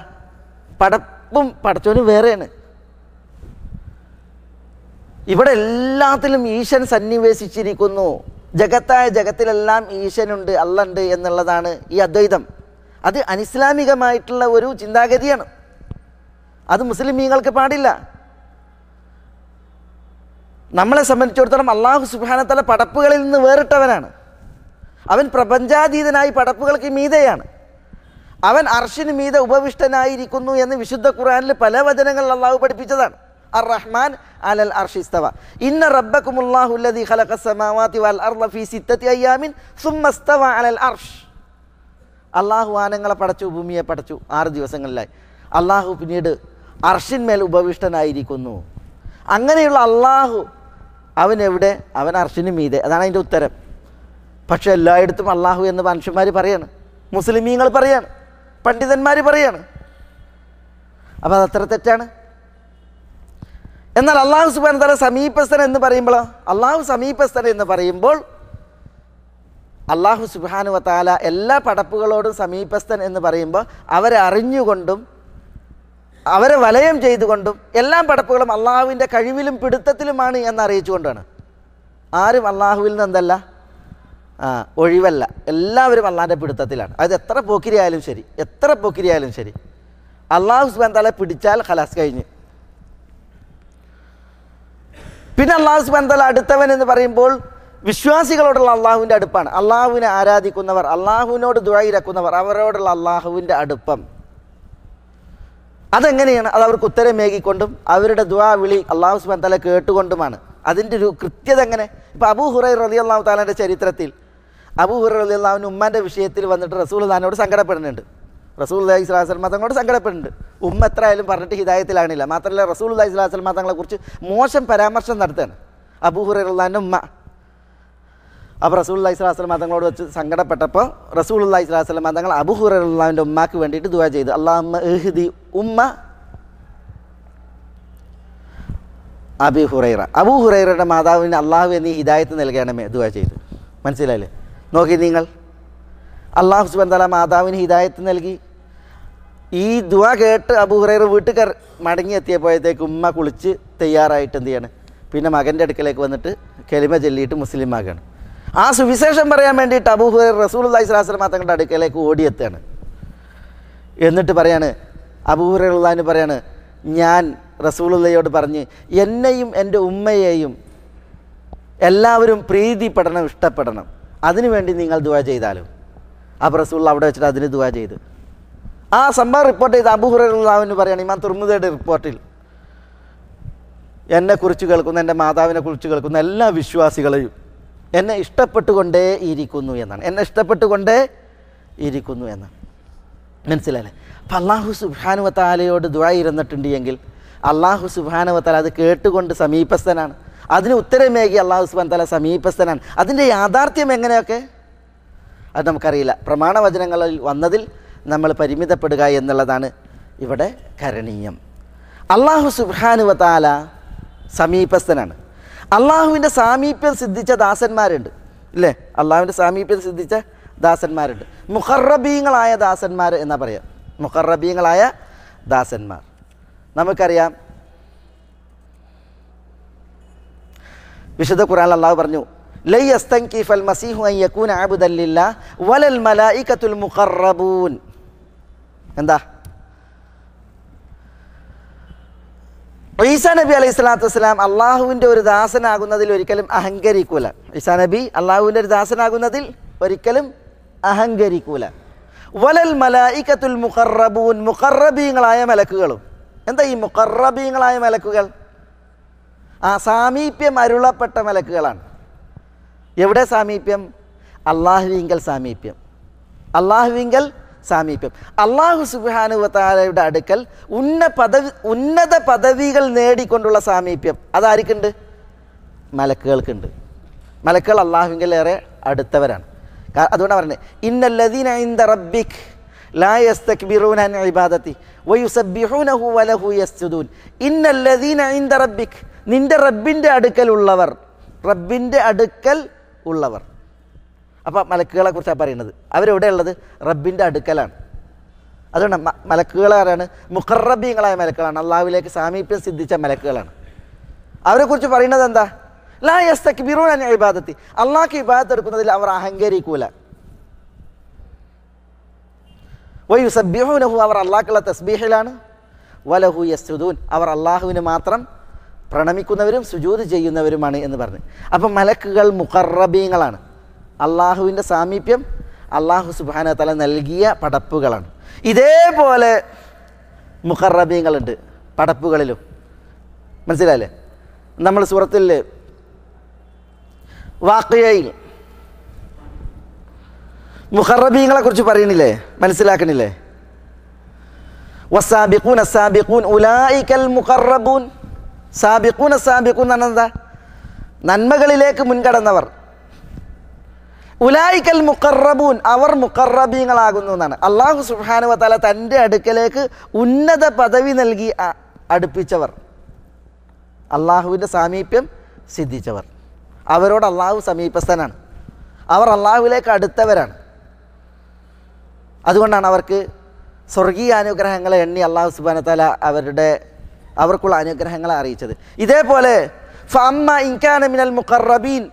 പടപ്പും പടച്ചോനും വേറെയാണ് ഇവിടെ എല്ലാത്തിലും ഈശൻ സന്നിവേശിച്ചിരിക്കുന്നു ജഗത്തായ ജഗത്തിലെല്ലാം ഈശനുണ്ട് അല്ലുണ്ട് എന്നുള്ളതാണ് ഈ അദ്വൈതം അത് അനിസ്ലാമികമായിട്ടുള്ള ഒരു ചിന്താഗതിയാണ് അത് മുസ്ലിമീങ്ങൾക്ക് പാടില്ല നമ്മളെ സംബന്ധിച്ചിടത്തോളം അള്ളാഹു സുബാനത്തല പടപ്പുകളിൽ നിന്ന് വേറിട്ടവനാണ് അവൻ പ്രപഞ്ചാതീതനായി പടപ്പുകൾക്ക് മീതയാണ് അവൻ അർഷിന് മീത ഉപവിഷ്ടനായിരിക്കുന്നു എന്ന് വിശുദ്ധ ഖുറാനിൽ പല വചനങ്ങളിൽ അള്ളാഹു പഠിപ്പിച്ചതാണ് അർ റഹ്മാൻ അലൽ അർഷിസ്തവ ഇന്ന റബ്ബക്കുമുല്ലാഹുല്ലദി ഖലഖ സമാവാതി വൽ അർള ഫീ സിത്തത്തി അയ്യാമിൻ സുമ്മസ്തവ അലൽ അർഷ് അള്ളാഹു ആനങ്ങളെ പടച്ചു ഭൂമിയെ പടച്ചു ആറ് ദിവസങ്ങളിലായി അള്ളാഹു പിന്നീട് അർഷിന്മേൽ ഉപവിഷ്ടനായിരിക്കുന്നു അങ്ങനെയുള്ള അള്ളാഹു അവനെവിടെ അവൻ അർഷിന് മീതെ അതാണ് അതിൻ്റെ ഉത്തരം പക്ഷെ എല്ലായിടത്തും അള്ളാഹു എന്ന് മനുഷ്യന്മാർ പറയാണ് മുസ്ലിമീങ്ങൾ പറയാണ് പണ്ഡിതന്മാർ പറയാണ് അപ്പോൾ അത്ര തെറ്റാണ് എന്നാൽ അള്ളാഹു സുബാൻ തല സമീപസ്ഥൻ എന്ന് പറയുമ്പോൾ അള്ളാഹു സമീപസ്ഥൻ എന്ന് പറയുമ്പോൾ അള്ളാഹു സുബാനു വത്താല എല്ലാ പടപ്പുകളോടും സമീപസ്ഥൻ എന്ന് പറയുമ്പോൾ അവരെ അറിഞ്ഞുകൊണ്ടും അവരെ വലയം ചെയ്തുകൊണ്ടും എല്ലാ പടപ്പുകളും അള്ളാഹുവിൻ്റെ കഴിവിലും പിടുത്തത്തിലുമാണ് കൊണ്ടാണ് ആരും അള്ളാഹുവിൽ നിന്നല്ല ആ ഒഴിവല്ല എല്ലാവരും അള്ളാഹിൻ്റെ പിടുത്തത്തിലാണ് അത് എത്ര പോക്കിരിയായാലും ശരി എത്ര പോക്കിരിയായാലും ശരി അള്ളാഹു സുബാൻ താല പിടിച്ചാൽ ഖലാസ് കഴിഞ്ഞ് പിന്നെ അള്ളാഹു സുബാൻ താല അടുത്തവൻ എന്ന് പറയുമ്പോൾ വിശ്വാസികളോടുള്ള അള്ളാഹുവിൻ്റെ അടുപ്പാണ് അള്ളാഹുവിനെ ആരാധിക്കുന്നവർ അള്ളാഹുവിനോട് ദുഴയിരക്കുന്നവർ അവരോടുള്ള അള്ളാഹുവിൻ്റെ അടുപ്പം അതെങ്ങനെയാണ് അത് അവർക്ക് ഉത്തരമേകിക്കൊണ്ടും അവരുടെ ദുവാ വിളി അള്ളാഹു സുബാൻ തല കേട്ടുകൊണ്ടുമാണ് അതിൻ്റെ ഒരു കൃത്യത എങ്ങനെ ഇപ്പോൾ അബു ഹുറൈ റലി അള്ളാഹു താലാൻ്റെ ചരിത്രത്തിൽ അബു ഹുറൈ റലി അള്ളാഹുവിന് ഉമ്മാൻ്റെ വിഷയത്തിൽ വന്നിട്ട് റസൂൽ താനോട് സങ്കടപ്പെടുന്നുണ്ട് റസൂൽ അല്ലാഹി സ്വലാസ്ലമ തങ്ങളോട് സങ്കടപ്പെടുന്നുണ്ട് ഉമ്മ ആയാലും പറഞ്ഞിട്ട് ഹിദായത്തിലാണില്ല മാത്രമല്ല റസൂൽ അല്ലാഹി സ്വലാസ്ലമ തങ്ങളെക്കുറിച്ച് മോശം പരാമർശം നടത്തുകയാണ് അബു ഹുറൈ റല്ലാൻ്റെ ഉമ്മ അപ്പോൾ റസൂൽ അള്ളഹി സ്വലാസ്ലം മതങ്ങളോട് വെച്ച് സങ്കടപ്പെട്ടപ്പോൾ റസൂൽ അള്ളഹി സ്വലാസ്ലം മതങ്ങൾ അബുഹുറുള്ളാവിൻ്റെ ഉമ്മാക്ക് വേണ്ടിയിട്ട് ദുവാ ചെയ്തു അള്ളാഹമ്മ എഹ്ദി ഉമ്മ അബി ഹുറൈറ അബു ഹുറൈറയുടെ മാതാവിന് അള്ളാഹു എന്നീ ഹിദായത്ത് നൽകണമേ ദുവാ ചെയ്തു മനസ്സിലായില്ലേ നോക്കി നിങ്ങൾ അള്ളാഹു തല മാതാവിന് ഹിദായത്ത് നൽകി ഈ ദുവാ കേട്ട് അബൂഹുറൈർ വീട്ടുകാർ എത്തിയപ്പോഴത്തേക്ക് ഉമ്മ കുളിച്ച് തയ്യാറായിട്ട് എന്ത് ചെയ്യാണ് പിന്നെ മകൻ്റെ അടുക്കലേക്ക് വന്നിട്ട് കെലിമ ചൊല്ലിയിട്ട് മുസ്ലിം ആകാണ് ആ സുവിശേഷം പറയാൻ വേണ്ടിയിട്ട് അബൂഹുദർ റസൂൽ അള്ളഹി സ്വലാസ്ലമ തങ്ങളുടെ അടുക്കലേക്ക് ഓടിയെത്തുകയാണ് എന്നിട്ട് പറയാണ് അബൂഹുറുള്ളഹാന് പറയാണ് ഞാൻ റസൂലുള്ളയോട് പറഞ്ഞ് എന്നെയും എൻ്റെ ഉമ്മയെയും എല്ലാവരും പ്രീതിപ്പെടണം ഇഷ്ടപ്പെടണം അതിനുവേണ്ടി നിങ്ങൾ ദുവാ ചെയ്താലും അപ്പോൾ റസൂൾ അവിടെ വെച്ചിട്ട് അതിന് ദുവാ ചെയ്തു ആ സംഭവം റിപ്പോർട്ട് ചെയ്ത് അബുഹുറുള്ളാവിന് പറയാണ് ഇമാം തുർമുദയുടെ റിപ്പോർട്ടിൽ എന്നെക്കുറിച്ച് കേൾക്കുന്ന എൻ്റെ മാതാവിനെ കുറിച്ച് കേൾക്കുന്ന എല്ലാ വിശ്വാസികളെയും എന്നെ ഇഷ്ടപ്പെട്ടുകൊണ്ടേ ഇരിക്കുന്നു എന്നാണ് എന്നെ ഇഷ്ടപ്പെട്ടുകൊണ്ടേ ഇരിക്കുന്നു എന്നാണ് മനസ്സിലല്ലേ അപ്പം അള്ളാഹു സുബാനുവത്താലയോട് ദുആ ഇരുന്നിട്ടുണ്ട് എങ്കിൽ അള്ളാഹു സുബാനുവത്താല അത് കേട്ടുകൊണ്ട് സമീപസ്ഥനാണ് അതിന് ഉത്തരമേകി അള്ളാഹു സുബാൻ തല സമീപസ്ഥനാണ് അതിൻ്റെ യാഥാർത്ഥ്യം എങ്ങനെയൊക്കെ അത് നമുക്കറിയില്ല പ്രമാണവചനങ്ങളിൽ വന്നതിൽ നമ്മൾ പരിമിതപ്പെടുക എന്നുള്ളതാണ് ഇവിടെ കരണീയം അള്ളാഹു സുബാനുവത്താല സമീപസ്ഥനാണ് അള്ളാഹുവിൻ്റെ സാമീപ്യം സിദ്ധിച്ച ദാസന്മാരുണ്ട് ഇല്ലേ അള്ളാഹുവിൻ്റെ സാമീപ്യം സിദ്ധിച്ച ദാസന്മാരുണ്ട് മുഹറബീങ്ങളായ ദാസന്മാർ എന്നാ പറയാം മുഹറബീങ്ങളായ ദാസന്മാർ നമുക്കറിയാം വിശുദ്ധ ഖുറാൻ അള്ളാഹു പറഞ്ഞു ലൈ അസ്തങ്കീഫൽ മസീഹു അൻ യകൂന വലൽ മലായികത്തുൽ മുഖറബൂൻ എന്താ ഈസാ നബി അലൈഹി സ്വലാത്തു വസ്സലാം അള്ളാഹുവിൻ്റെ ഒരു ദാസനാകുന്നതിൽ ഒരിക്കലും അഹങ്കരിക്കൂല ഈസാ നബി അള്ളാഹുവിൻ്റെ ഒരു ദാസനാകുന്നതിൽ ഒരിക്കലും അഹങ്കരിക്കൂല വലൽ മലായിക്കത്തുൽ മുഖറബൂൻ മുഖറബീങ്ങളായ മലക്കുകളും എന്താ ഈ മുഖറബീങ്ങളായ മലക്കുകൾ ആ സാമീപ്യം അരുളപ്പെട്ട മലക്കുകളാണ് എവിടെ സാമീപ്യം അള്ളാഹുവിങ്കൽ സാമീപ്യം അള്ളാഹുവിങ്കൽ സാമീപ്യം അള്ളാഹു സുബാനുവത്താലയുടെ അടുക്കൽ ഉന്ന പദവി ഉന്നത പദവികൾ നേടിക്കൊണ്ടുള്ള സാമീപ്യം അതാർക്കുണ്ട് മലക്കുകൾക്കുണ്ട് മലക്കുകൾ ഏറെ അടുത്തവരാണ് അതുകൊണ്ടാണ് പറയുന്നത് ഇന്നല്ലദീന ഇന്ദ റബ്ബിഖ് لا يستكبرون عن عبادتي ويسبحونه وله يسجدون إن നിന്റെ റബ്ബിൻ്റെ അടുക്കലുള്ളവർ റബ്ബിൻ്റെ അടുക്കൽ ഉള്ളവർ അപ്പോൾ മലക്കുകളെ കുറിച്ചാണ് പറയുന്നത് അവരെവിടെ ഉള്ളത് റബ്ബിൻ്റെ അടുക്കലാണ് അതുകൊണ്ട് മലക്കുകൾ ആരാണ് മുഖറബീങ്ങളായ മലക്കുകളാണ് അള്ളാഹുവിലേക്ക് സാമീപ്യം സിദ്ധിച്ച മലക്കുകളാണ് അവരെക്കുറിച്ച് പറയുന്നത് എന്താ ലാ യസ് തക്ബിറൂൻ അൻ ഇബാദത്തി അള്ളാഹ്ക്ക് ഇബാദത്ത് എടുക്കുന്നതിൽ അവർ അഹങ്കരിക്കൂല വയു സബ്യഹുനഹു അവർ അള്ളാഹ്ക്കുള്ള തസ്ബീഹിലാണ് വലഹു യസ്തുദൂൻ അവർ അള്ളാഹുവിന് മാത്രം പ്രണമിക്കുന്നവരും സുജൂത് ചെയ്യുന്നവരുമാണ് എന്ന് പറഞ്ഞ് അപ്പം മലക്കുകൾ മുഖറബീങ്ങളാണ് അള്ളാഹുവിൻ്റെ സാമീപ്യം അള്ളാഹു സുബാന തല നൽകിയ പടപ്പുകളാണ് ഇതേപോലെ മുഖറബീങ്ങളുണ്ട് പടപ്പുകളിലും മനസ്സിലായില്ലേ നമ്മൾ സൂറത്തിൽ വാക്കുകയിൽ മുഹറബീങ്ങളെ കുറിച്ച് പറയണില്ലേ മനസ്സിലാക്കണില്ലേ വസാബിക്കൂൻ അസാബിക്കൂൻ ഉലായിക്കൽ മുഖറബൂൻ സാബിക്കൂൻ അസാബിക്കൂൻ എന്ന് പറഞ്ഞാൽ എന്താ നന്മകളിലേക്ക് മുൻകടന്നവർ ഉലായിക്കൽ മുക്കറബൂൻ അവർ മുക്കറബീങ്ങളാകുന്നു എന്നാണ് അള്ളാഹു സുഹാനു തല തൻ്റെ അടുക്കലേക്ക് ഉന്നത പദവി നൽകി അടുപ്പിച്ചവർ അള്ളാഹുവിൻ്റെ സാമീപ്യം സിദ്ധിച്ചവർ അവരോട് അള്ളാഹു സമീപസ്ഥനാണ് അവർ അള്ളാഹുവിലേക്ക് അടുത്തവരാണ് അതുകൊണ്ടാണ് അവർക്ക് സ്വർഗീയ അനുഗ്രഹങ്ങളെ എണ്ണി അള്ളാഹു സുബാന തല അവരുടെ അവർക്കുള്ള അനുഗ്രഹങ്ങളെ അറിയിച്ചത് ഇതേപോലെ ഫമ്മ ഇൻകാന മിനൽ മുഖറബീൻ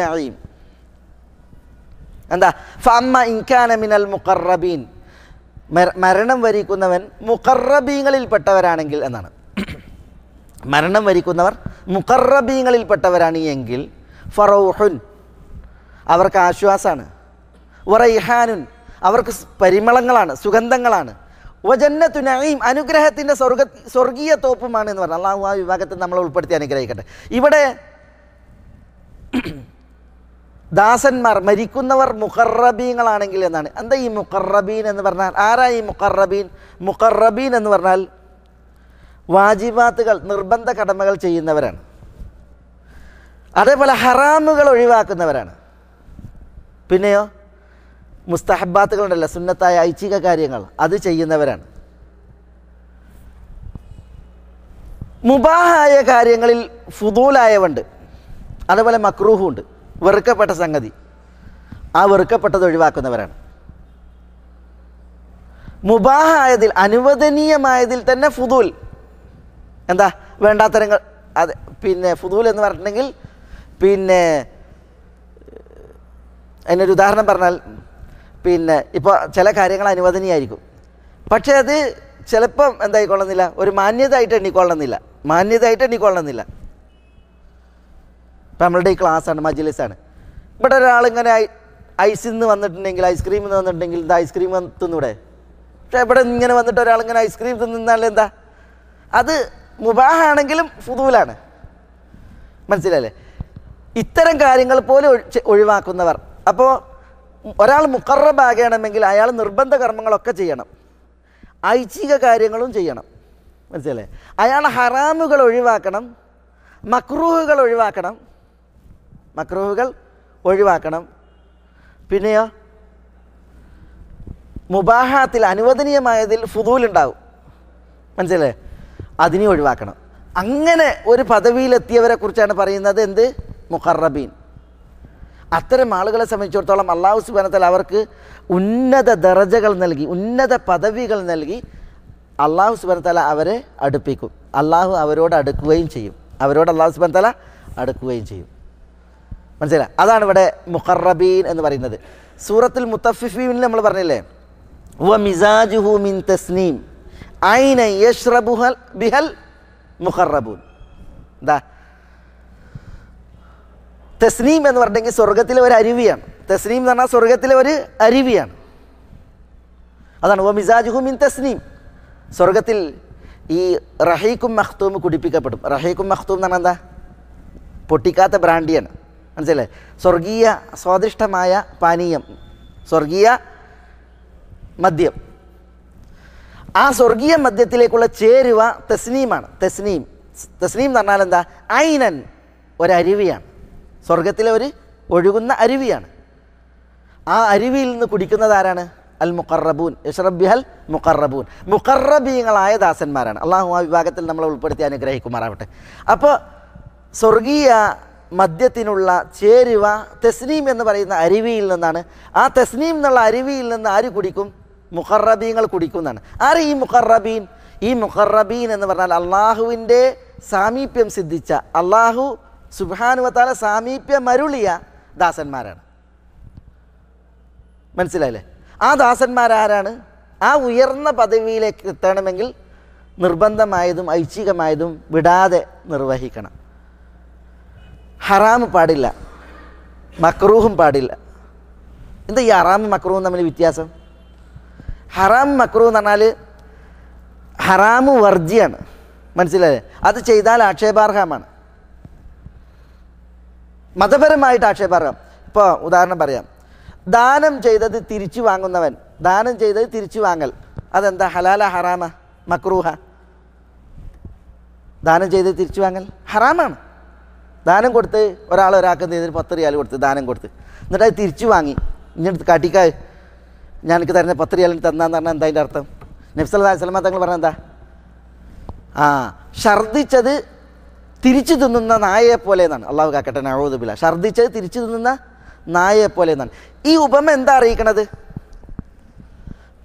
നഈം എന്താ മിനൽ മരണം വരിക്കുന്നവൻ മുഖറബീങ്ങളിൽപ്പെട്ടവരാണെങ്കിൽ എന്നാണ് മരണം വരിക്കുന്നവർ മുഖറബീങ്ങളിൽപ്പെട്ടവരാണ് എങ്കിൽ ഫറൗഹുൻ അവർക്ക് ആശ്വാസമാണ് വറൈഹാനുൻ അവർക്ക് പരിമളങ്ങളാണ് സുഗന്ധങ്ങളാണ് വജന്നത്തു നഈം അനുഗ്രഹത്തിൻ്റെ സ്വർഗ സ്വർഗീയ തോപ്പുമാണ് എന്ന് പറഞ്ഞാൽ അള്ളാഹു ആ വിഭാഗത്തെ നമ്മൾ ഉൾപ്പെടുത്തി അനുഗ്രഹിക്കട്ടെ ഇവിടെ ദാസന്മാർ മരിക്കുന്നവർ മുഖറബീങ്ങളാണെങ്കിൽ എന്നാണ് എന്താ ഈ മുഖറബീൻ എന്ന് പറഞ്ഞാൽ ആരാ ഈ മുഖറബീൻ മുഖറബീൻ എന്ന് പറഞ്ഞാൽ വാജിബാത്തുകൾ നിർബന്ധ കടമകൾ ചെയ്യുന്നവരാണ് അതേപോലെ ഹറാമുകൾ ഒഴിവാക്കുന്നവരാണ് പിന്നെയോ മുസ്തഹബാത്തുകളുണ്ടല്ലോ സുന്നത്തായ ഐച്ഛിക കാര്യങ്ങൾ അത് ചെയ്യുന്നവരാണ് മുബാഹായ കാര്യങ്ങളിൽ ഫുദൂലായവുണ്ട് അതുപോലെ മക്രൂഹുണ്ട് വെറുക്കപ്പെട്ട സംഗതി ആ വെറുക്കപ്പെട്ടത് ഒഴിവാക്കുന്നവരാണ് മുബാഹായതിൽ അനുവദനീയമായതിൽ തന്നെ ഫുദൂൽ എന്താ വേണ്ടാത്തരങ്ങൾ അതെ പിന്നെ ഫുദൂൽ എന്ന് പറഞ്ഞിട്ടുണ്ടെങ്കിൽ പിന്നെ അതിനൊരു ഉദാഹരണം പറഞ്ഞാൽ പിന്നെ ഇപ്പോൾ ചില കാര്യങ്ങൾ അനുവദനീയമായിരിക്കും പക്ഷേ അത് ചിലപ്പം എന്തായിക്കൊള്ളുന്നില്ല ഒരു മാന്യതായിട്ട് എണ്ണിക്കൊള്ളുന്നില്ല മാന്യതായിട്ട് എണ്ണിക്കൊള്ളുന്നില്ല ഇപ്പം നമ്മളുടെ ഈ ക്ലാസ്സാണ് മജിലിസാണ് ഇവിടെ ഒരാളിങ്ങനെ ഐസിൽ നിന്ന് വന്നിട്ടുണ്ടെങ്കിൽ ഐസ്ക്രീമിൽ നിന്ന് വന്നിട്ടുണ്ടെങ്കിൽ എന്താ ഐസ്ക്രീം തിന്നൂടെ പക്ഷേ ഇവിടെ ഇങ്ങനെ വന്നിട്ട് ഒരാളിങ്ങനെ ഐസ്ക്രീം തിന്നാൽ എന്താ അത് മുബാഹാണെങ്കിലും ഫുതൂലാണ് മനസ്സിലല്ലേ ഇത്തരം കാര്യങ്ങൾ പോലും ഒഴിവാക്കുന്നവർ അപ്പോൾ ഒരാൾ മുക്കറബാകണമെങ്കിൽ അയാൾ നിർബന്ധ കർമ്മങ്ങളൊക്കെ ചെയ്യണം ഐച്ഛിക കാര്യങ്ങളും ചെയ്യണം മനസ്സിലല്ലേ അയാൾ ഹറാമുകൾ ഒഴിവാക്കണം മക്രൂഹുകൾ ഒഴിവാക്കണം മക്രൂഹുകൾ ഒഴിവാക്കണം പിന്നെയോ മുബാഹാത്തിൽ അനുവദനീയമായതിൽ ഫുദൂലുണ്ടാവും മനസ്സിലേ അതിനെ ഒഴിവാക്കണം അങ്ങനെ ഒരു പദവിയിലെത്തിയവരെ കുറിച്ചാണ് പറയുന്നത് എന്ത് മുഖറബീൻ അത്തരം ആളുകളെ സംബന്ധിച്ചിടത്തോളം അള്ളാഹു സുബാനത്തല അവർക്ക് ഉന്നത ദറജകൾ നൽകി ഉന്നത പദവികൾ നൽകി അള്ളാഹു സുബാനത്തല അവരെ അടുപ്പിക്കും അള്ളാഹു അവരോട് അടുക്കുകയും ചെയ്യും അവരോട് അള്ളാഹു സുബാനത്തല അടുക്കുകയും ചെയ്യും മനസ്സിലായി അതാണ് ഇവിടെ മുഹറബീൻ എന്ന് പറയുന്നത് സൂറത്തിൽ മുത്തഫിഫീൻ നമ്മൾ പറഞ്ഞില്ലേ വ മിസാജുഹു മിൻ തസ്നീം ഐന യഷ്റബുഹൽ ബിഹൽ മുഖറബൂൻ എന്താ തസ്നീം എന്ന് പറഞ്ഞെങ്കിൽ സ്വർഗത്തിലെ ഒരു അരുവിയാണ് തസ്നീം എന്ന് പറഞ്ഞാൽ സ്വർഗത്തിലെ ഒരു അരുവിയാണ് അതാണ് ഓ മിസാജുഹു മിൻ തസ്നീം സ്വർഗത്തിൽ ഈ റഹീക്കും മഖ്തൂം കുടിപ്പിക്കപ്പെടും റഹീക്കും മഹ്തൂം എന്ന് പറഞ്ഞാൽ എന്താ പൊട്ടിക്കാത്ത ബ്രാൻഡിയാണ് മനസ്സിലേ സ്വർഗീയ സ്വാദിഷ്ടമായ പാനീയം സ്വർഗീയ മദ്യം ആ സ്വർഗീയ മദ്യത്തിലേക്കുള്ള ചേരുവ തസ്നീമാണ് തസ്നീം തസ്നീം എന്ന് പറഞ്ഞാൽ എന്താ ഐനൻ ഒരരുവിയാണ് സ്വർഗത്തിലെ ഒരു ഒഴുകുന്ന അരുവിയാണ് ആ അരുവിയിൽ നിന്ന് കുടിക്കുന്നത് ആരാണ് അൽ മുഖറബൂൻ അൽ മുഖറബൂൻ മുഖറബീങ്ങളായ ദാസന്മാരാണ് അള്ളാഹു ആ വിഭാഗത്തിൽ നമ്മളെ ഉൾപ്പെടുത്തി അനുഗ്രഹിക്കുമാറാവട്ടെ അപ്പോൾ സ്വർഗീയ മദ്യത്തിനുള്ള ചേരുവ തെസ്നീം എന്ന് പറയുന്ന അരുവിയിൽ നിന്നാണ് ആ തെസ്നീം എന്നുള്ള അരുവിയിൽ നിന്ന് ആര് കുടിക്കും മുഖറബീങ്ങൾ കുടിക്കുന്നതാണ് ആര് ഈ മുഖറബീൻ ഈ മുഖറബീൻ എന്ന് പറഞ്ഞാൽ അള്ളാഹുവിൻ്റെ സാമീപ്യം സിദ്ധിച്ച അള്ളാഹു സുബാനുവത്താല സാമീപ്യമരുളിയ ദാസന്മാരാണ് മനസ്സിലായില്ലേ ആ ദാസന്മാരാരാണ് ആ ഉയർന്ന പദവിയിലേക്ക് എത്തണമെങ്കിൽ നിർബന്ധമായതും ഐച്ഛികമായതും വിടാതെ നിർവഹിക്കണം ഹറാം പാടില്ല മക്രൂഹും പാടില്ല എന്താ ഈ ഹറാമും മക്രൂഹും തമ്മിൽ വ്യത്യാസം ഹറാം മക്രൂ എന്ന് പറഞ്ഞാൽ ഹറാമ് വർജിയാണ് മനസ്സിലായത് അത് ചെയ്താൽ ആക്ഷേപാർഹമാണ് മതപരമായിട്ട് ആക്ഷേപാർഹം ഇപ്പോൾ ഉദാഹരണം പറയാം ദാനം ചെയ്തത് തിരിച്ചു വാങ്ങുന്നവൻ ദാനം ചെയ്തത് തിരിച്ചു വാങ്ങൽ അതെന്താ ഹലാല ഹറാമ മക്രൂഹ ദാനം ചെയ്ത് തിരിച്ചു വാങ്ങൽ ഹറാമാണ് ദാനം കൊടുത്ത് ഒരാൾ ഒരാൾക്ക് ചെയ്തിട്ട് പത്ത് റിയാൽ കൊടുത്ത് ദാനം കൊടുത്ത് എന്നിട്ട് അത് തിരിച്ചു വാങ്ങി ഇങ്ങനടുത്ത് കാട്ടിക്കാ ഞാൻ എനിക്ക് തരുന്ന പത്ത് റിയാൽ തന്നാന്ന് പറഞ്ഞാൽ എന്താ അതിൻ്റെ അർത്ഥം നബ്സൽ സലമ തങ്ങൾ പറഞ്ഞ എന്താ ആ ഛർദിച്ചത് തിരിച്ചു തിന്നുന്ന നായയെ പോലെ എന്നാണ് അള്ളാഹു കാക്കട്ടെ നവോദബില ഛർദിച്ചത് തിരിച്ചു തിന്നുന്ന നായയെ പോലെ എന്നാണ് ഈ ഉപമ എന്താ അറിയിക്കണത്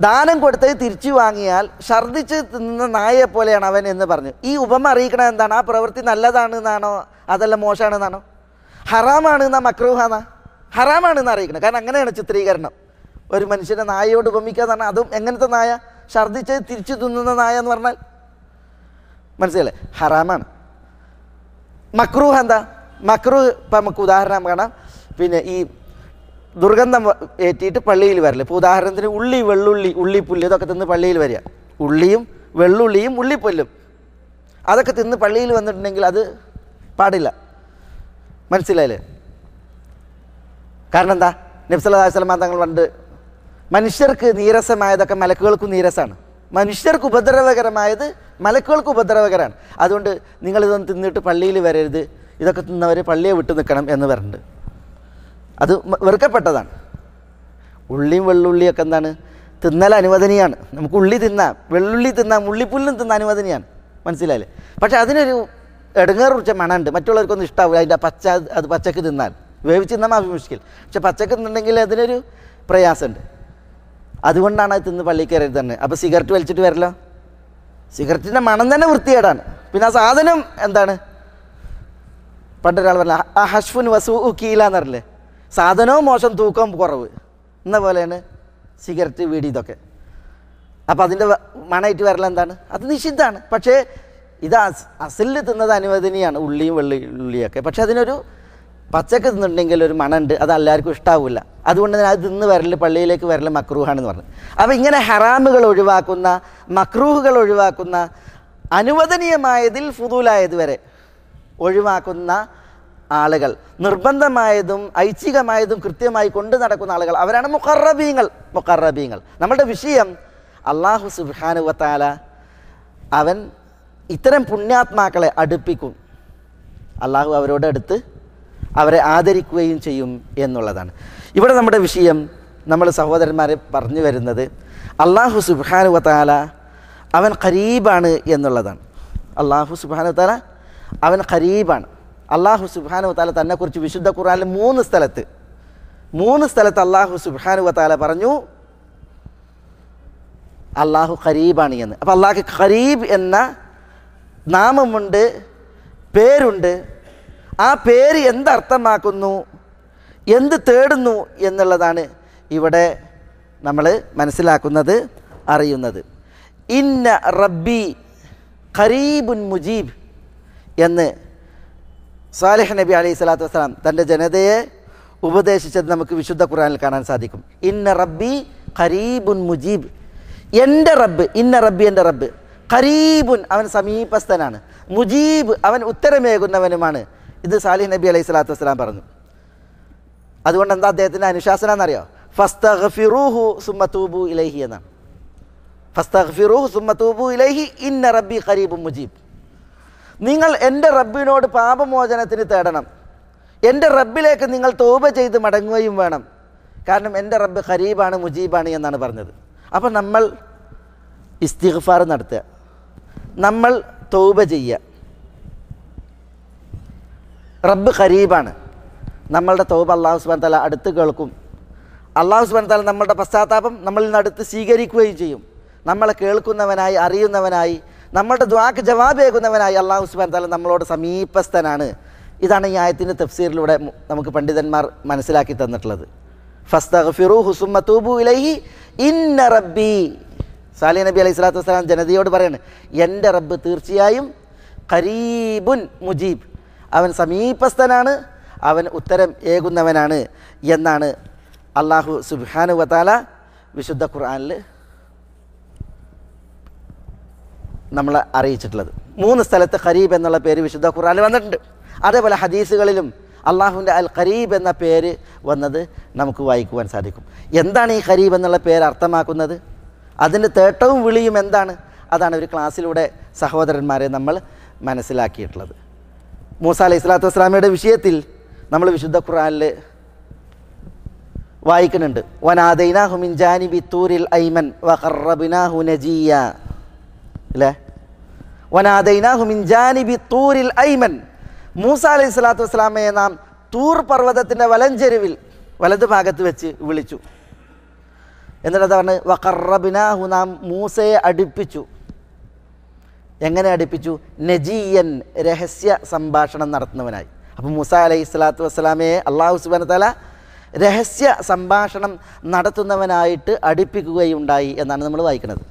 ദാനം കൊടുത്തത് തിരിച്ചു വാങ്ങിയാൽ ഛർദിച്ച് തിന്നുന്ന നായയെ പോലെയാണ് അവൻ എന്ന് പറഞ്ഞു ഈ ഉപമ അറിയിക്കണത് എന്താണ് ആ പ്രവൃത്തി നല്ലതാണെന്നാണോ അതല്ല മോശമാണെന്നാണോ ഹറാമാണെന്നാ മക്രൂഹാന്നാ ഹറാമാണെന്ന് അറിയിക്കണം കാരണം അങ്ങനെയാണ് ചിത്രീകരണം ഒരു മനുഷ്യനെ നായയോട് ഉപമിക്കുക പറഞ്ഞാൽ അതും എങ്ങനത്തെ നായ ഛർദിച്ചത് തിരിച്ചു തിന്നുന്ന നായ എന്ന് പറഞ്ഞാൽ മനസ്സിലല്ലേ ഹറാമാണ് മക്രൂഹ് എന്താ മക്രൂഹ് ഇപ്പം നമുക്ക് ഉദാഹരണം കാണാം പിന്നെ ഈ ദുർഗന്ധം ഏറ്റിയിട്ട് പള്ളിയിൽ വരല്ലേ ഇപ്പോൾ ഉദാഹരണത്തിന് ഉള്ളി വെള്ളുള്ളി ഉള്ളിപ്പുല്ല് ഇതൊക്കെ തിന്ന് പള്ളിയിൽ വരിക ഉള്ളിയും വെള്ളുള്ളിയും ഉള്ളിപ്പുല്ലും അതൊക്കെ തിന്ന് പള്ളിയിൽ വന്നിട്ടുണ്ടെങ്കിൽ അത് പാടില്ല മനസ്സിലായില്ലേ കാരണം എന്താ നബ്സല്ലാ സ്വലമാ തങ്ങൾ പണ്ട് മനുഷ്യർക്ക് നീരസമായതൊക്കെ മലക്കുകൾക്കും നീരസമാണ് മനുഷ്യർക്ക് ഉപദ്രവകരമായത് മലക്കുകൾക്ക് ഉപദ്രവകരമാണ് അതുകൊണ്ട് നിങ്ങളിതൊന്നും തിന്നിട്ട് പള്ളിയിൽ വരരുത് ഇതൊക്കെ തിന്നവർ പള്ളിയെ വിട്ടു നിൽക്കണം എന്ന് പറഞ്ഞിട്ട് അത് വെറുക്കപ്പെട്ടതാണ് ഉള്ളിയും വെള്ളുള്ളിയൊക്കെ എന്താണ് തിന്നാൽ അനുവദനീയാണ് നമുക്ക് ഉള്ളി തിന്നാം വെള്ളുള്ളി തിന്നാം ഉള്ളിപ്പുല്ലും തിന്ന അനുവദനീയാണ് മനസ്സിലായില്ലേ പക്ഷേ അതിനൊരു ഇടങ്ങേറ് കുറിച്ച മണമുണ്ട് മറ്റുള്ളവർക്കൊന്നും ഇഷ്ടാവില്ല അതിൻ്റെ പച്ച അത് പച്ചക്ക് തിന്നാൽ വേവിച്ച് തിന്നാൽ ആവശ്യം മുഷ്കിൽ പക്ഷെ പച്ചക്ക് തിന്നുണ്ടെങ്കിൽ അതിനൊരു പ്രയാസമുണ്ട് അതുകൊണ്ടാണ് അത് തിന്ന് പള്ളിയിൽ കയറരുത് തന്നെ അപ്പോൾ സിഗരറ്റ് വലിച്ചിട്ട് വരല്ലോ സിഗരറ്റിൻ്റെ മണം തന്നെ വൃത്തികേടാണ് പിന്നെ ആ സാധനം എന്താണ് പണ്ടൊരാൾ പറഞ്ഞ ആ ഹഷ്ഫുൻ വസു ഉക്കീല എന്ന് പറഞ്ഞില്ലേ സാധനവും മോശം തൂക്കം കുറവ് എന്ന പോലെയാണ് സിഗരറ്റ് വീടി ഇതൊക്കെ അപ്പോൾ അതിൻ്റെ മണയിട്ട് വരല എന്താണ് അത് നിഷിദ്ധമാണ് പക്ഷേ ഇത് അസിൽ തിന്നത് അനുവദനീയാണ് ഉള്ളിയും വെള്ളി ഉള്ളിയൊക്കെ പക്ഷേ അതിനൊരു പച്ചക്ക തിന്നിട്ടുണ്ടെങ്കിൽ ഒരു മണമുണ്ട് അത് എല്ലാവർക്കും ഇഷ്ടാവില്ല അതുകൊണ്ട് തന്നെ അത് തിന്ന് വരൽ പള്ളിയിലേക്ക് വരൽ മക്രൂഹാണെന്ന് പറഞ്ഞു അപ്പോൾ ഇങ്ങനെ ഹറാമുകൾ ഒഴിവാക്കുന്ന മക്രൂഹുകൾ ഒഴിവാക്കുന്ന അനുവദനീയമായതിൽ ഫുതൂലായത് വരെ ഒഴിവാക്കുന്ന ആളുകൾ നിർബന്ധമായതും ഐച്ഛികമായതും കൃത്യമായി കൊണ്ടു നടക്കുന്ന ആളുകൾ അവരാണ് മുഖറബീങ്ങൾ മുഖറബീങ്ങൾ നമ്മളുടെ വിഷയം അള്ളാഹു സുബാനുവത്താല അവൻ ഇത്തരം പുണ്യാത്മാക്കളെ അടുപ്പിക്കും അള്ളാഹു അവരോട് അടുത്ത് അവരെ ആദരിക്കുകയും ചെയ്യും എന്നുള്ളതാണ് ഇവിടെ നമ്മുടെ വിഷയം നമ്മൾ സഹോദരന്മാരെ പറഞ്ഞു വരുന്നത് അള്ളാഹു സുബാനു താല അവൻ ഖരീബാണ് എന്നുള്ളതാണ് അള്ളാഹു സുബാനു താല അവൻ ഖരീബാണ് അള്ളാഹു സുബാനു താല തന്നെക്കുറിച്ച് വിശുദ്ധ ഖുറാനിൽ മൂന്ന് സ്ഥലത്ത് മൂന്ന് സ്ഥലത്ത് അള്ളാഹു സുബാനു താല പറഞ്ഞു അള്ളാഹു ഖരീബാണ് എന്ന് അപ്പോൾ അള്ളാഹ് ഖരീബ് എന്ന നാമമുണ്ട് പേരുണ്ട് ആ പേര് എന്തർത്ഥമാക്കുന്നു എന്ത് തേടുന്നു എന്നുള്ളതാണ് ഇവിടെ നമ്മൾ മനസ്സിലാക്കുന്നത് അറിയുന്നത് ഇന്ന റബ്ബി ഖരീബുൻ മുജീബ് എന്ന് സാലിഹ് നബി അലൈഹി സ്വലാത്തു വസ്സലാം തൻ്റെ ജനതയെ ഉപദേശിച്ചത് നമുക്ക് വിശുദ്ധ ഖുറാനിൽ കാണാൻ സാധിക്കും ഇന്ന റബ്ബി ഖരീബുൻ മുജീബ് എൻ്റെ റബ്ബ് ഇന്ന റബ്ബി എൻ്റെ റബ്ബ് ഖരീബുൻ അവൻ സമീപസ്ഥനാണ് മുജീബ് അവൻ ഉത്തരമേകുന്നവനുമാണ് ഇത് സാലിഹ് നബി അലൈഹി സ്വലാത്തു വസ്സലാം പറഞ്ഞു അതുകൊണ്ട് എന്താ അദ്ദേഹത്തിൻ്റെ അനുശാസനം എന്നറിയോ ഫസ്തഫിറൂഹു സുമ്മത്തൂബു ഇലൈഹി എന്നാണ് ഫസ്തഫിറൂഹു സുമ്മത്തൂബു ഇലൈഹി ഇന്ന റബ്ബി ഖരീബും മുജീബ് നിങ്ങൾ എൻ്റെ റബ്ബിനോട് പാപമോചനത്തിന് തേടണം എൻ്റെ റബ്ബിലേക്ക് നിങ്ങൾ തോപ ചെയ്ത് മടങ്ങുകയും വേണം കാരണം എൻ്റെ റബ്ബ് ഖരീബാണ് മുജീബാണ് എന്നാണ് പറഞ്ഞത് അപ്പം നമ്മൾ ഇസ്തിഗ്ഫാർ നടത്തുക നമ്മൾ തൗബ ചെയ്യുക റബ്ബ് ഖരീബാണ് നമ്മളുടെ തോബ് അള്ളാഹു സുബാൻ തല അടുത്ത് കേൾക്കും അള്ളാഹു സുബാൻ തല നമ്മളുടെ പശ്ചാത്താപം നമ്മളിൽ നിന്ന് അടുത്ത് സ്വീകരിക്കുകയും ചെയ്യും നമ്മളെ കേൾക്കുന്നവനായി അറിയുന്നവനായി നമ്മളുടെ ദ്വാക്ക് ജവാബേകുന്നവനായി അള്ളാഹു സുബാൻ തല നമ്മളോട് സമീപസ്ഥനാണ് ഇതാണ് ഈ ആയത്തിൻ്റെ തഫ്സീറിലൂടെ നമുക്ക് പണ്ഡിതന്മാർ മനസ്സിലാക്കി തന്നിട്ടുള്ളത് ഫസ്തഫിറു ഹുസുമ്മ തൂബു ഇലൈഹി ഇന്ന റബ്ബി സാലി നബി അലൈഹി സ്വലാത്തു വസ്സലാം ജനതയോട് പറയാണ് എൻ്റെ റബ്ബ് തീർച്ചയായും കരീബുൻ മുജീബ് അവൻ സമീപസ്ഥനാണ് അവൻ ഉത്തരം ഏകുന്നവനാണ് എന്നാണ് അള്ളാഹു സുബാനു വത്താല വിശുദ്ധ ഖുർആാനിൽ നമ്മളെ അറിയിച്ചിട്ടുള്ളത് മൂന്ന് സ്ഥലത്ത് ഖരീബ് എന്നുള്ള പേര് വിശുദ്ധ ഖുർആാനിൽ വന്നിട്ടുണ്ട് അതേപോലെ ഹദീസുകളിലും അള്ളാഹുവിൻ്റെ അൽ ഖരീബ് എന്ന പേര് വന്നത് നമുക്ക് വായിക്കുവാൻ സാധിക്കും എന്താണ് ഈ ഖരീബ് എന്നുള്ള പേര് അർത്ഥമാക്കുന്നത് അതിൻ്റെ തേട്ടവും വിളിയും എന്താണ് അതാണ് ഒരു ക്ലാസ്സിലൂടെ സഹോദരന്മാരെ നമ്മൾ മനസ്സിലാക്കിയിട്ടുള്ളത് മൂസ അലൈഹി സ്വലാത്തു വസ്സലാമയുടെ വിഷയത്തിൽ നമ്മൾ വിശുദ്ധ ഖുറാനിൽ വായിക്കുന്നുണ്ട് വനാദൈനാഹു മിൻ ജാനിബി തൂരിൽ ഐമൻ വഖറബിനാഹു നജിയ അല്ലേ വനാദൈനാഹു മിൻ ജാനിബി തൂരിൽ ഐമൻ മൂസ അലൈഹി സ്വലാത്തു വസ്സലാമയെ നാം തൂർ പർവ്വതത്തിൻ്റെ വലഞ്ചെരുവിൽ വലത് ഭാഗത്ത് വെച്ച് വിളിച്ചു എന്നിട്ട് അതാണ് വഖറബിനാഹു നാം മൂസയെ അടുപ്പിച്ചു എങ്ങനെ അടുപ്പിച്ചു നജീയൻ രഹസ്യ സംഭാഷണം നടത്തുന്നവനായി അപ്പം മുസ അലൈഹി സ്വലാത്തു വസ്സലാമയെ അള്ളാഹു സുബാന തല രഹസ്യ സംഭാഷണം നടത്തുന്നവനായിട്ട് അടുപ്പിക്കുകയുണ്ടായി എന്നാണ് നമ്മൾ വായിക്കുന്നത്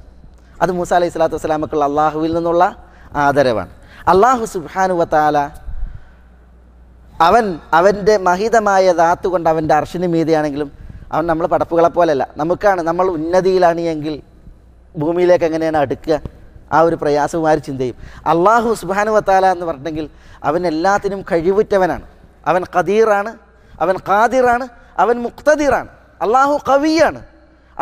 അത് മൂസ അലൈഹി സ്വലാത്തു വസ്സലാമക്കുള്ള അള്ളാഹുവിൽ നിന്നുള്ള ആദരവാണ് അള്ളാഹു സുബാനുവത്താല അവൻ അവൻ്റെ മഹിതമായ ധാത്തു കൊണ്ട് അവൻ്റെ അർഷിന് മീതിയാണെങ്കിലും അവൻ നമ്മൾ പടപ്പുകളെ പോലെയല്ല നമുക്കാണ് നമ്മൾ ഉന്നതിയിലാണ് എങ്കിൽ ഭൂമിയിലേക്ക് എങ്ങനെയാണ് അടുക്കുക ആ ഒരു പ്രയാസവും ആ ഒരു ചിന്തയും അള്ളാഹു വത്താല എന്ന് പറഞ്ഞെങ്കിൽ അവൻ എല്ലാത്തിനും കഴിവുറ്റവനാണ് അവൻ ഖദീറാണ് അവൻ ഖാദിറാണ് അവൻ മുക്തദീറാണ് അള്ളാഹു കവിയാണ്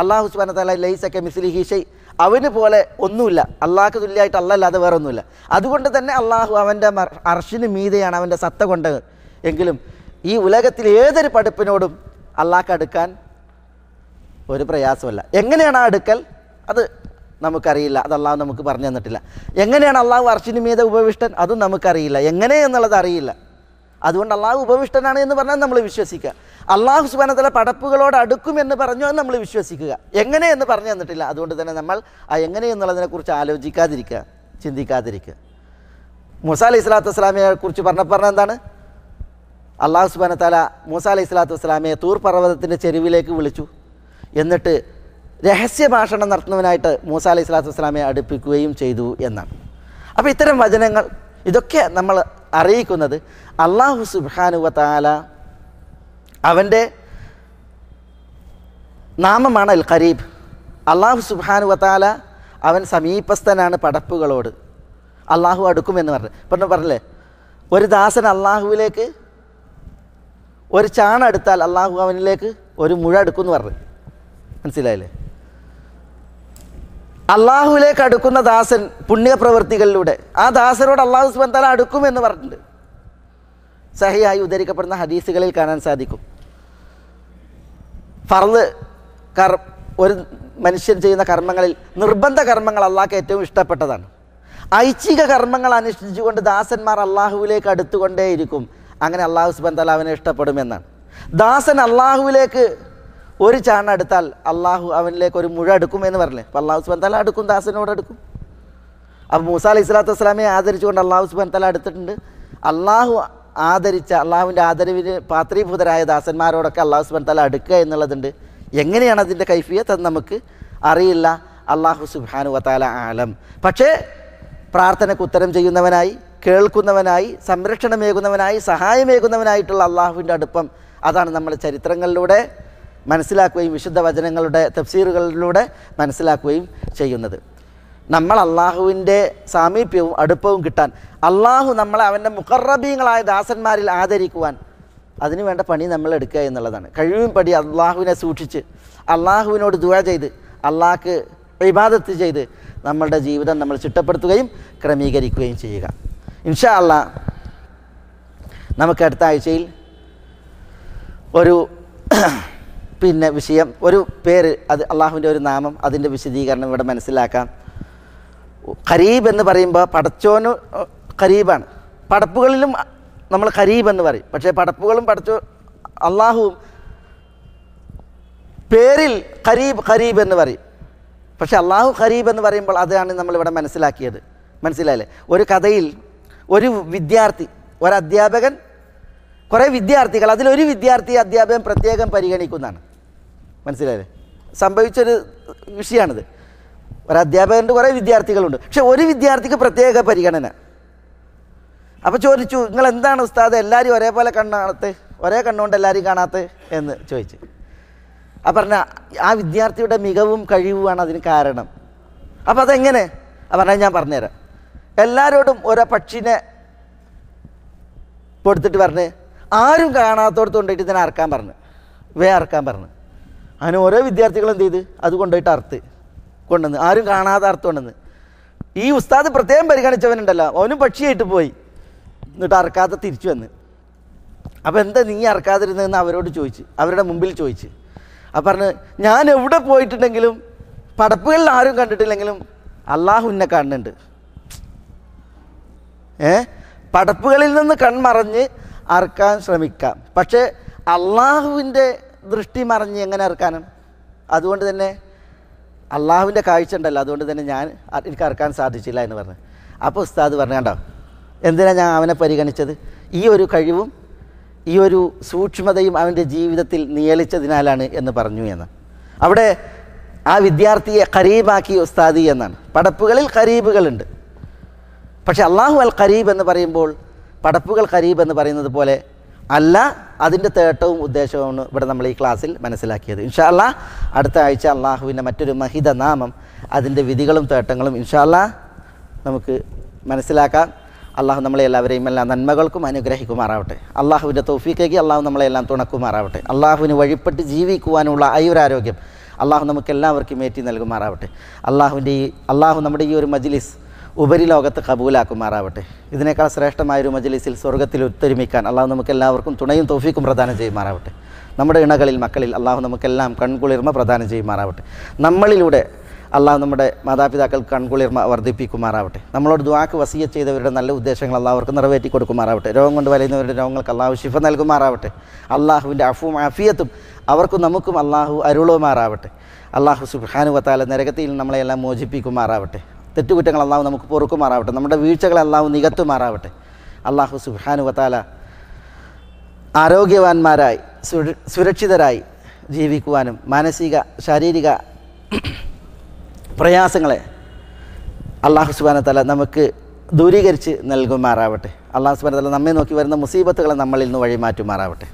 അള്ളാഹു താല ലൈസക്കെ മിസ്ലി ഹിഷൈ അവന് പോലെ ഒന്നുമില്ല അള്ളാഹ്ക്ക് തുല്യമായിട്ട് അല്ലല്ലാതെ വേറെ ഒന്നുമില്ല അതുകൊണ്ട് തന്നെ അള്ളാഹു അവൻ്റെ അർഷിന് മീതെയാണ് അവൻ്റെ സത്ത കൊണ്ട് എങ്കിലും ഈ ഉലകത്തിൽ ഏതൊരു പഠിപ്പിനോടും അള്ളാഹ്ക്ക് അടുക്കാൻ ഒരു പ്രയാസമല്ല എങ്ങനെയാണ് ആ അടുക്കൽ അത് നമുക്കറിയില്ല അത് അള്ളാഹു നമുക്ക് പറഞ്ഞു തന്നിട്ടില്ല എങ്ങനെയാണ് അള്ളാഹു അർച്ചിന് മീത ഉപവിഷ്ടൻ അതും നമുക്കറിയില്ല എങ്ങനെ എന്നുള്ളത് അറിയില്ല അതുകൊണ്ട് അള്ളാഹു ഉപവിഷ്ടനാണ് എന്ന് പറഞ്ഞാൽ നമ്മൾ വിശ്വസിക്കുക അള്ളാഹു സുബാനത്തല പടപ്പുകളോട് അടുക്കും എന്ന് പറഞ്ഞു നമ്മൾ വിശ്വസിക്കുക എങ്ങനെ എന്ന് പറഞ്ഞു തന്നിട്ടില്ല അതുകൊണ്ട് തന്നെ നമ്മൾ ആ എങ്ങനെ എന്നുള്ളതിനെക്കുറിച്ച് ആലോചിക്കാതിരിക്കുക ചിന്തിക്കാതിരിക്കുക മൂസ അലൈഹി സ്വലാത്തു വസ്സലാമിയെ കുറിച്ച് പറഞ്ഞ പറഞ്ഞ എന്താണ് അള്ളാഹു സുബാനത്തല മൂസ അലൈഹി സ്വലാത്തു വസ്സലാമിയെ തൂർ പർവ്വതത്തിൻ്റെ ചെരുവിലേക്ക് വിളിച്ചു എന്നിട്ട് രഹസ്യ ഭാഷണം നടത്തുന്നവനായിട്ട് മൂസ അലൈഹി സ്വലാത്തു വസ്സലാമെ അടുപ്പിക്കുകയും ചെയ്തു എന്നാണ് അപ്പോൾ ഇത്തരം വചനങ്ങൾ ഇതൊക്കെ നമ്മൾ അറിയിക്കുന്നത് അള്ളാഹു സുബാനുവ താല അവൻ്റെ നാമമാണ് അൽ ഖരീബ് അള്ളാഹു സുബാനുവ താല അവൻ സമീപസ്ഥനാണ് പടപ്പുകളോട് അള്ളാഹു അടുക്കുമെന്ന് പറഞ്ഞു പറഞ്ഞു പറഞ്ഞില്ലേ ഒരു ദാസൻ അള്ളാഹുവിലേക്ക് ഒരു ചാണ എടുത്താൽ അള്ളാഹു അവനിലേക്ക് ഒരു മുഴ എന്ന് പറഞ്ഞു മനസ്സിലായില്ലേ അള്ളാഹുവിലേക്ക് അടുക്കുന്ന ദാസൻ പുണ്യപ്രവൃത്തികളിലൂടെ ആ ദാസനോട് അള്ളാഹു സുബന്താല അടുക്കും എന്ന് പറഞ്ഞിട്ടുണ്ട് സഹിയായി ഉദ്ധരിക്കപ്പെടുന്ന ഹദീസുകളിൽ കാണാൻ സാധിക്കും ഫർദ് കർ ഒരു മനുഷ്യൻ ചെയ്യുന്ന കർമ്മങ്ങളിൽ നിർബന്ധ കർമ്മങ്ങൾ അള്ളാഹ്ക്ക് ഏറ്റവും ഇഷ്ടപ്പെട്ടതാണ് ഐച്ഛിക കർമ്മങ്ങൾ അനുഷ്ഠിച്ചുകൊണ്ട് ദാസന്മാർ അള്ളാഹുവിലേക്ക് അടുത്തുകൊണ്ടേയിരിക്കും അങ്ങനെ അള്ളാഹു സുബന്താല അവനെ ഇഷ്ടപ്പെടുമെന്നാണ് ദാസൻ അള്ളാഹുവിലേക്ക് ഒരു ചാണ എടുത്താൽ അള്ളാഹു അവനിലേക്ക് ഒരു മുഴ എടുക്കും എന്ന് പറഞ്ഞേ അപ്പോൾ അള്ളാഹു സുബാൻ തല എടുക്കും ദാസനോട് എടുക്കും അപ്പോൾ മൂസ അലൈഹി സ്വലാത്തു വസ്സലാമെ ആദരിച്ചുകൊണ്ട് അള്ളാഹു സുബാൻ തല എടുത്തിട്ടുണ്ട് അള്ളാഹു ആദരിച്ച അള്ളാഹുവിൻ്റെ ആദരവിന് പാത്രീഭൂതരായ ദാസന്മാരോടൊക്കെ അള്ളാഹു സുബാൻ തല അടുക്കുക എന്നുള്ളതുണ്ട് എങ്ങനെയാണ് അതിൻ്റെ കൈഫിയത്ത് അത് നമുക്ക് അറിയില്ല അള്ളാഹു സുബാനു വത്താല ആലം പക്ഷേ പ്രാർത്ഥനയ്ക്ക് ഉത്തരം ചെയ്യുന്നവനായി കേൾക്കുന്നവനായി സംരക്ഷണമേകുന്നവനായി സഹായമേകുന്നവനായിട്ടുള്ള അള്ളാഹുവിൻ്റെ അടുപ്പം അതാണ് നമ്മുടെ ചരിത്രങ്ങളിലൂടെ മനസ്സിലാക്കുകയും വിശുദ്ധ വചനങ്ങളുടെ തഫ്സീറുകളിലൂടെ മനസ്സിലാക്കുകയും ചെയ്യുന്നത് നമ്മൾ അള്ളാഹുവിൻ്റെ സാമീപ്യവും അടുപ്പവും കിട്ടാൻ അള്ളാഹു നമ്മളെ അവൻ്റെ മുഖറബീങ്ങളായ ദാസന്മാരിൽ ആദരിക്കുവാൻ അതിനുവേണ്ട പണി നമ്മൾ എടുക്കുക എന്നുള്ളതാണ് കഴിവും പടി അള്ളാഹുവിനെ സൂക്ഷിച്ച് അള്ളാഹുവിനോട് ദുവ ചെയ്ത് അള്ളാഹ്ക്ക് ഇബാദത്ത് ചെയ്ത് നമ്മളുടെ ജീവിതം നമ്മൾ ചിട്ടപ്പെടുത്തുകയും ക്രമീകരിക്കുകയും ചെയ്യുക ഇൻഷാ അല്ല നമുക്ക് അടുത്ത ആഴ്ചയിൽ ഒരു പിന്നെ വിഷയം ഒരു പേര് അത് അള്ളാഹുവിൻ്റെ ഒരു നാമം അതിൻ്റെ വിശദീകരണം ഇവിടെ മനസ്സിലാക്കാം ഖരീബ് എന്ന് പറയുമ്പോൾ പടച്ചോന് ഖരീബാണ് പടപ്പുകളിലും നമ്മൾ ഖരീബ് എന്ന് പറയും പക്ഷേ പടപ്പുകളും പടച്ചോ അള്ളാഹുവും പേരിൽ ഖരീബ് ഖരീബ് എന്ന് പറയും പക്ഷേ അള്ളാഹു ഖരീബ് എന്ന് പറയുമ്പോൾ അതാണ് നമ്മളിവിടെ മനസ്സിലാക്കിയത് മനസ്സിലായില്ലേ ഒരു കഥയിൽ ഒരു വിദ്യാർത്ഥി ഒരു അധ്യാപകൻ കുറേ വിദ്യാർത്ഥികൾ അതിലൊരു വിദ്യാർത്ഥി അധ്യാപകൻ പ്രത്യേകം പരിഗണിക്കുന്നതാണ് മനസ്സിലായില്ലേ സംഭവിച്ചൊരു വിഷയമാണിത് ഒരു അധ്യാപകൻ്റെ കുറേ വിദ്യാർത്ഥികളുണ്ട് പക്ഷെ ഒരു വിദ്യാർത്ഥിക്ക് പ്രത്യേക പരിഗണന അപ്പോൾ ചോദിച്ചു നിങ്ങൾ എന്താണ് ഉസ്താദ് എല്ലാവരും ഒരേപോലെ കണ്ണാണത്ത് ഒരേ കണ്ണുകൊണ്ട് എല്ലാവരും കാണാത്ത എന്ന് ചോദിച്ചു ആ പറഞ്ഞ ആ വിദ്യാർത്ഥിയുടെ മികവും കഴിവുമാണ് അതിന് കാരണം അപ്പോൾ അതെങ്ങനെ ആ പറഞ്ഞാൽ ഞാൻ പറഞ്ഞുതരാം എല്ലാവരോടും ഒരേ പക്ഷിനെ കൊടുത്തിട്ട് പറഞ്ഞ് ആരും കാണാത്തോടത്ത് കൊണ്ടിട്ട് ഇതിനെ അറക്കാൻ പറഞ്ഞു വേ അറക്കാൻ പറഞ്ഞു അങ്ങനെ ഓരോ വിദ്യാർത്ഥികൾ എന്ത് ചെയ്ത് അത് കൊണ്ടുപോയിട്ട് അർത്ത് കൊണ്ടുവന്ന് ആരും കാണാതെ അർത്ത് കൊണ്ടുവന്ന് ഈ ഉസ്താദ് പ്രത്യേകം പരിഗണിച്ചവനുണ്ടല്ലോ അവനും പക്ഷിയായിട്ട് പോയി എന്നിട്ട് അറക്കാതെ തിരിച്ചു വന്ന് അപ്പോൾ എന്താ നീ അറക്കാതിരുന്നതെന്ന് അവരോട് ചോദിച്ച് അവരുടെ മുമ്പിൽ ചോദിച്ച് അപ്പം പറഞ്ഞ് ഞാൻ എവിടെ പോയിട്ടുണ്ടെങ്കിലും പടപ്പുകളിൽ ആരും കണ്ടിട്ടില്ലെങ്കിലും അള്ളാഹുവിനെ കാണുന്നുണ്ട് ഏ പടപ്പുകളിൽ നിന്ന് കൺമറഞ്ഞ് അറക്കാൻ ശ്രമിക്കാം പക്ഷേ അള്ളാഹുവിൻ്റെ ദൃഷ്ടി മറിഞ്ഞ് എങ്ങനെ അറുക്കാനും അതുകൊണ്ട് തന്നെ അള്ളാഹുവിൻ്റെ കാഴ്ച ഉണ്ടല്ലോ അതുകൊണ്ട് തന്നെ ഞാൻ എനിക്ക് അറുക്കാൻ സാധിച്ചില്ല എന്ന് പറഞ്ഞു അപ്പോൾ ഉസ്താദ് പറഞ്ഞു കണ്ടോ എന്തിനാണ് ഞാൻ അവനെ പരിഗണിച്ചത് ഈ ഒരു കഴിവും ഈ ഒരു സൂക്ഷ്മതയും അവൻ്റെ ജീവിതത്തിൽ നിയലിച്ചതിനാലാണ് എന്ന് പറഞ്ഞു എന്ന് അവിടെ ആ വിദ്യാർത്ഥിയെ ഖരീബാക്കി ഉസ്താദി എന്നാണ് പടപ്പുകളിൽ ഖരീബുകളുണ്ട് പക്ഷെ അള്ളാഹു അൽ ഖരീബ് എന്ന് പറയുമ്പോൾ പടപ്പുകൾ ഖരീബ് എന്ന് പറയുന്നത് പോലെ അല്ല അതിൻ്റെ തേട്ടവും ഉദ്ദേശവുമാണ് ഇവിടെ നമ്മൾ ഈ ക്ലാസ്സിൽ മനസ്സിലാക്കിയത് ഇൻഷാല്ല അടുത്ത ആഴ്ച അള്ളാഹുവിൻ്റെ മറ്റൊരു മഹിത നാമം അതിൻ്റെ വിധികളും തേട്ടങ്ങളും ഇൻഷാല്ല നമുക്ക് മനസ്സിലാക്കാം അള്ളാഹു നമ്മളെ എല്ലാവരെയും എല്ലാ നന്മകൾക്കും അനുഗ്രഹിക്കുമാറാവട്ടെ അള്ളാഹുവിൻ്റെ തോഫീക്കേക്ക് അള്ളാഹു നമ്മളെ എല്ലാം തുണക്കുമാറാവട്ടെ അള്ളാഹുവിന് വഴിപ്പെട്ട് ജീവിക്കുവാനുള്ള ആയുരാരോഗ്യം അള്ളാഹു നമുക്ക് എല്ലാവർക്കും ഏറ്റി നൽകുമാറാവട്ടെ അള്ളാഹുവിൻ്റെ ഈ അള്ളാഹു നമ്മുടെ ഈ ഒരു മജ്ലിസ് ഉപരിലോകത്ത് കബൂലാക്കുമാറാവട്ടെ ഇതിനേക്കാൾ ശ്രേഷ്ഠമായ ഒരു മജലിസിൽ സ്വർഗത്തിൽ ഒത്തൊരുമിക്കാൻ അള്ളാഹു നമുക്കെല്ലാവർക്കും തുണയും തോഫിക്കും പ്രദാനം ചെയ്യുമാറാവട്ടെ നമ്മുടെ ഇണകളിൽ മക്കളിൽ അള്ളാഹു നമുക്കെല്ലാം കൺകുളിർമ പ്രദാനം ചെയ്യുമാറാവട്ടെ നമ്മളിലൂടെ അള്ളാഹു നമ്മുടെ മാതാപിതാക്കൾ കൺകുളിർമ വർദ്ധിപ്പിക്കുമാറാവട്ടെ നമ്മളോട് ദ്വാക്ക് വസീയ ചെയ്തവരുടെ നല്ല ഉദ്ദേശങ്ങൾ അള്ളാഹർക്ക് നിറവേറ്റി കൊടുക്കുമാറാവട്ടെ രോഗം കൊണ്ട് വലയുന്നവരുടെ രോഗങ്ങൾക്ക് അള്ളാഹു ശിഫ നൽകുമാറാവട്ടെ അള്ളാഹുവിൻ്റെ അഫും അഫിയത്തും അവർക്കും നമുക്കും അള്ളാഹു അരുളുമാറാവട്ടെ അള്ളാഹു സുബാനു നരകത്തിൽ നമ്മളെയെല്ലാം മോചിപ്പിക്കുമാറാവട്ടെ തെറ്റുകുറ്റങ്ങളെല്ലാം അള്ളാഹു നമുക്ക് പൊറുക്കുമാറാവട്ടെ നമ്മുടെ വീഴ്ചകളെല്ലാം അള്ളാഹു നികത്തുമാറാവട്ടെ അള്ളാഹു സുഹാനുവത്താല ആരോഗ്യവാന്മാരായി സുരക്ഷിതരായി ജീവിക്കുവാനും മാനസിക ശാരീരിക പ്രയാസങ്ങളെ അള്ളാഹു സുബാന തല നമുക്ക് ദൂരീകരിച്ച് നൽകുമാറാവട്ടെ അള്ളാഹു സുബാന തല നമ്മെ നോക്കി വരുന്ന മുസീബത്തുകളെ നമ്മളിൽ നിന്ന് വഴിമാറ്റുമാറാവട്ടെ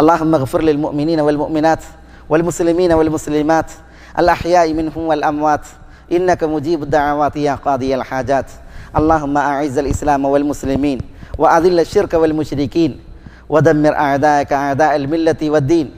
അള്ളാഹു മഹഫുറിൽ മുഅ്മിനീൻ വൽ മുഅ്മിനാത്ത് വൽ മുസ്ലിമീൻ വൽ മുസ്ലിമാത്ത് അൽ അഹ്യാ ഇമിൻഹും വൽ അംവാത്ത് إنك مجيب الدعوات يا قاضي الحاجات اللهم أعز الإسلام والمسلمين وأذل الشرك والمشركين ودمر أعداءك أعداء الملة والدين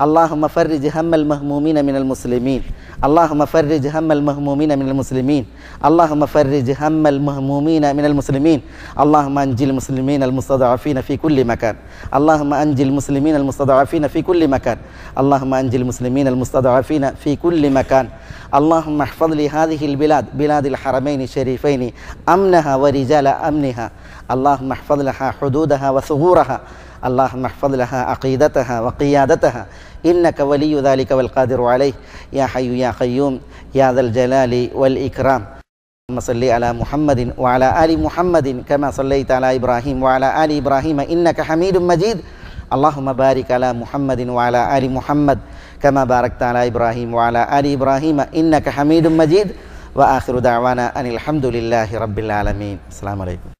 اللهم فرج هم المهمومين من المسلمين اللهم فرج هم المهمومين من المسلمين اللهم فرج هم المهمومين من المسلمين اللهم انجي المسلمين المستضعفين في كل مكان اللهم انجي المسلمين المستضعفين في كل مكان اللهم انجي المسلمين المستضعفين في كل مكان اللهم احفظ لي هذه البلاد بلاد الحرمين الشريفين امنها ورجال امنها اللهم احفظ لها حدودها وثغورها اللهم احفظ لها عقيدتها وقيادتها إنك ولي ذلك والقادر عليه يا حي يا قيوم يا ذا الجلال والإكرام اللهم صل على محمد وعلى آل محمد كما صليت على إبراهيم وعلى آل إبراهيم إنك حميد مجيد اللهم بارك على محمد وعلى آل محمد كما باركت على إبراهيم وعلى آل إبراهيم إنك حميد مجيد وآخر دعوانا أن الحمد لله رب العالمين السلام عليكم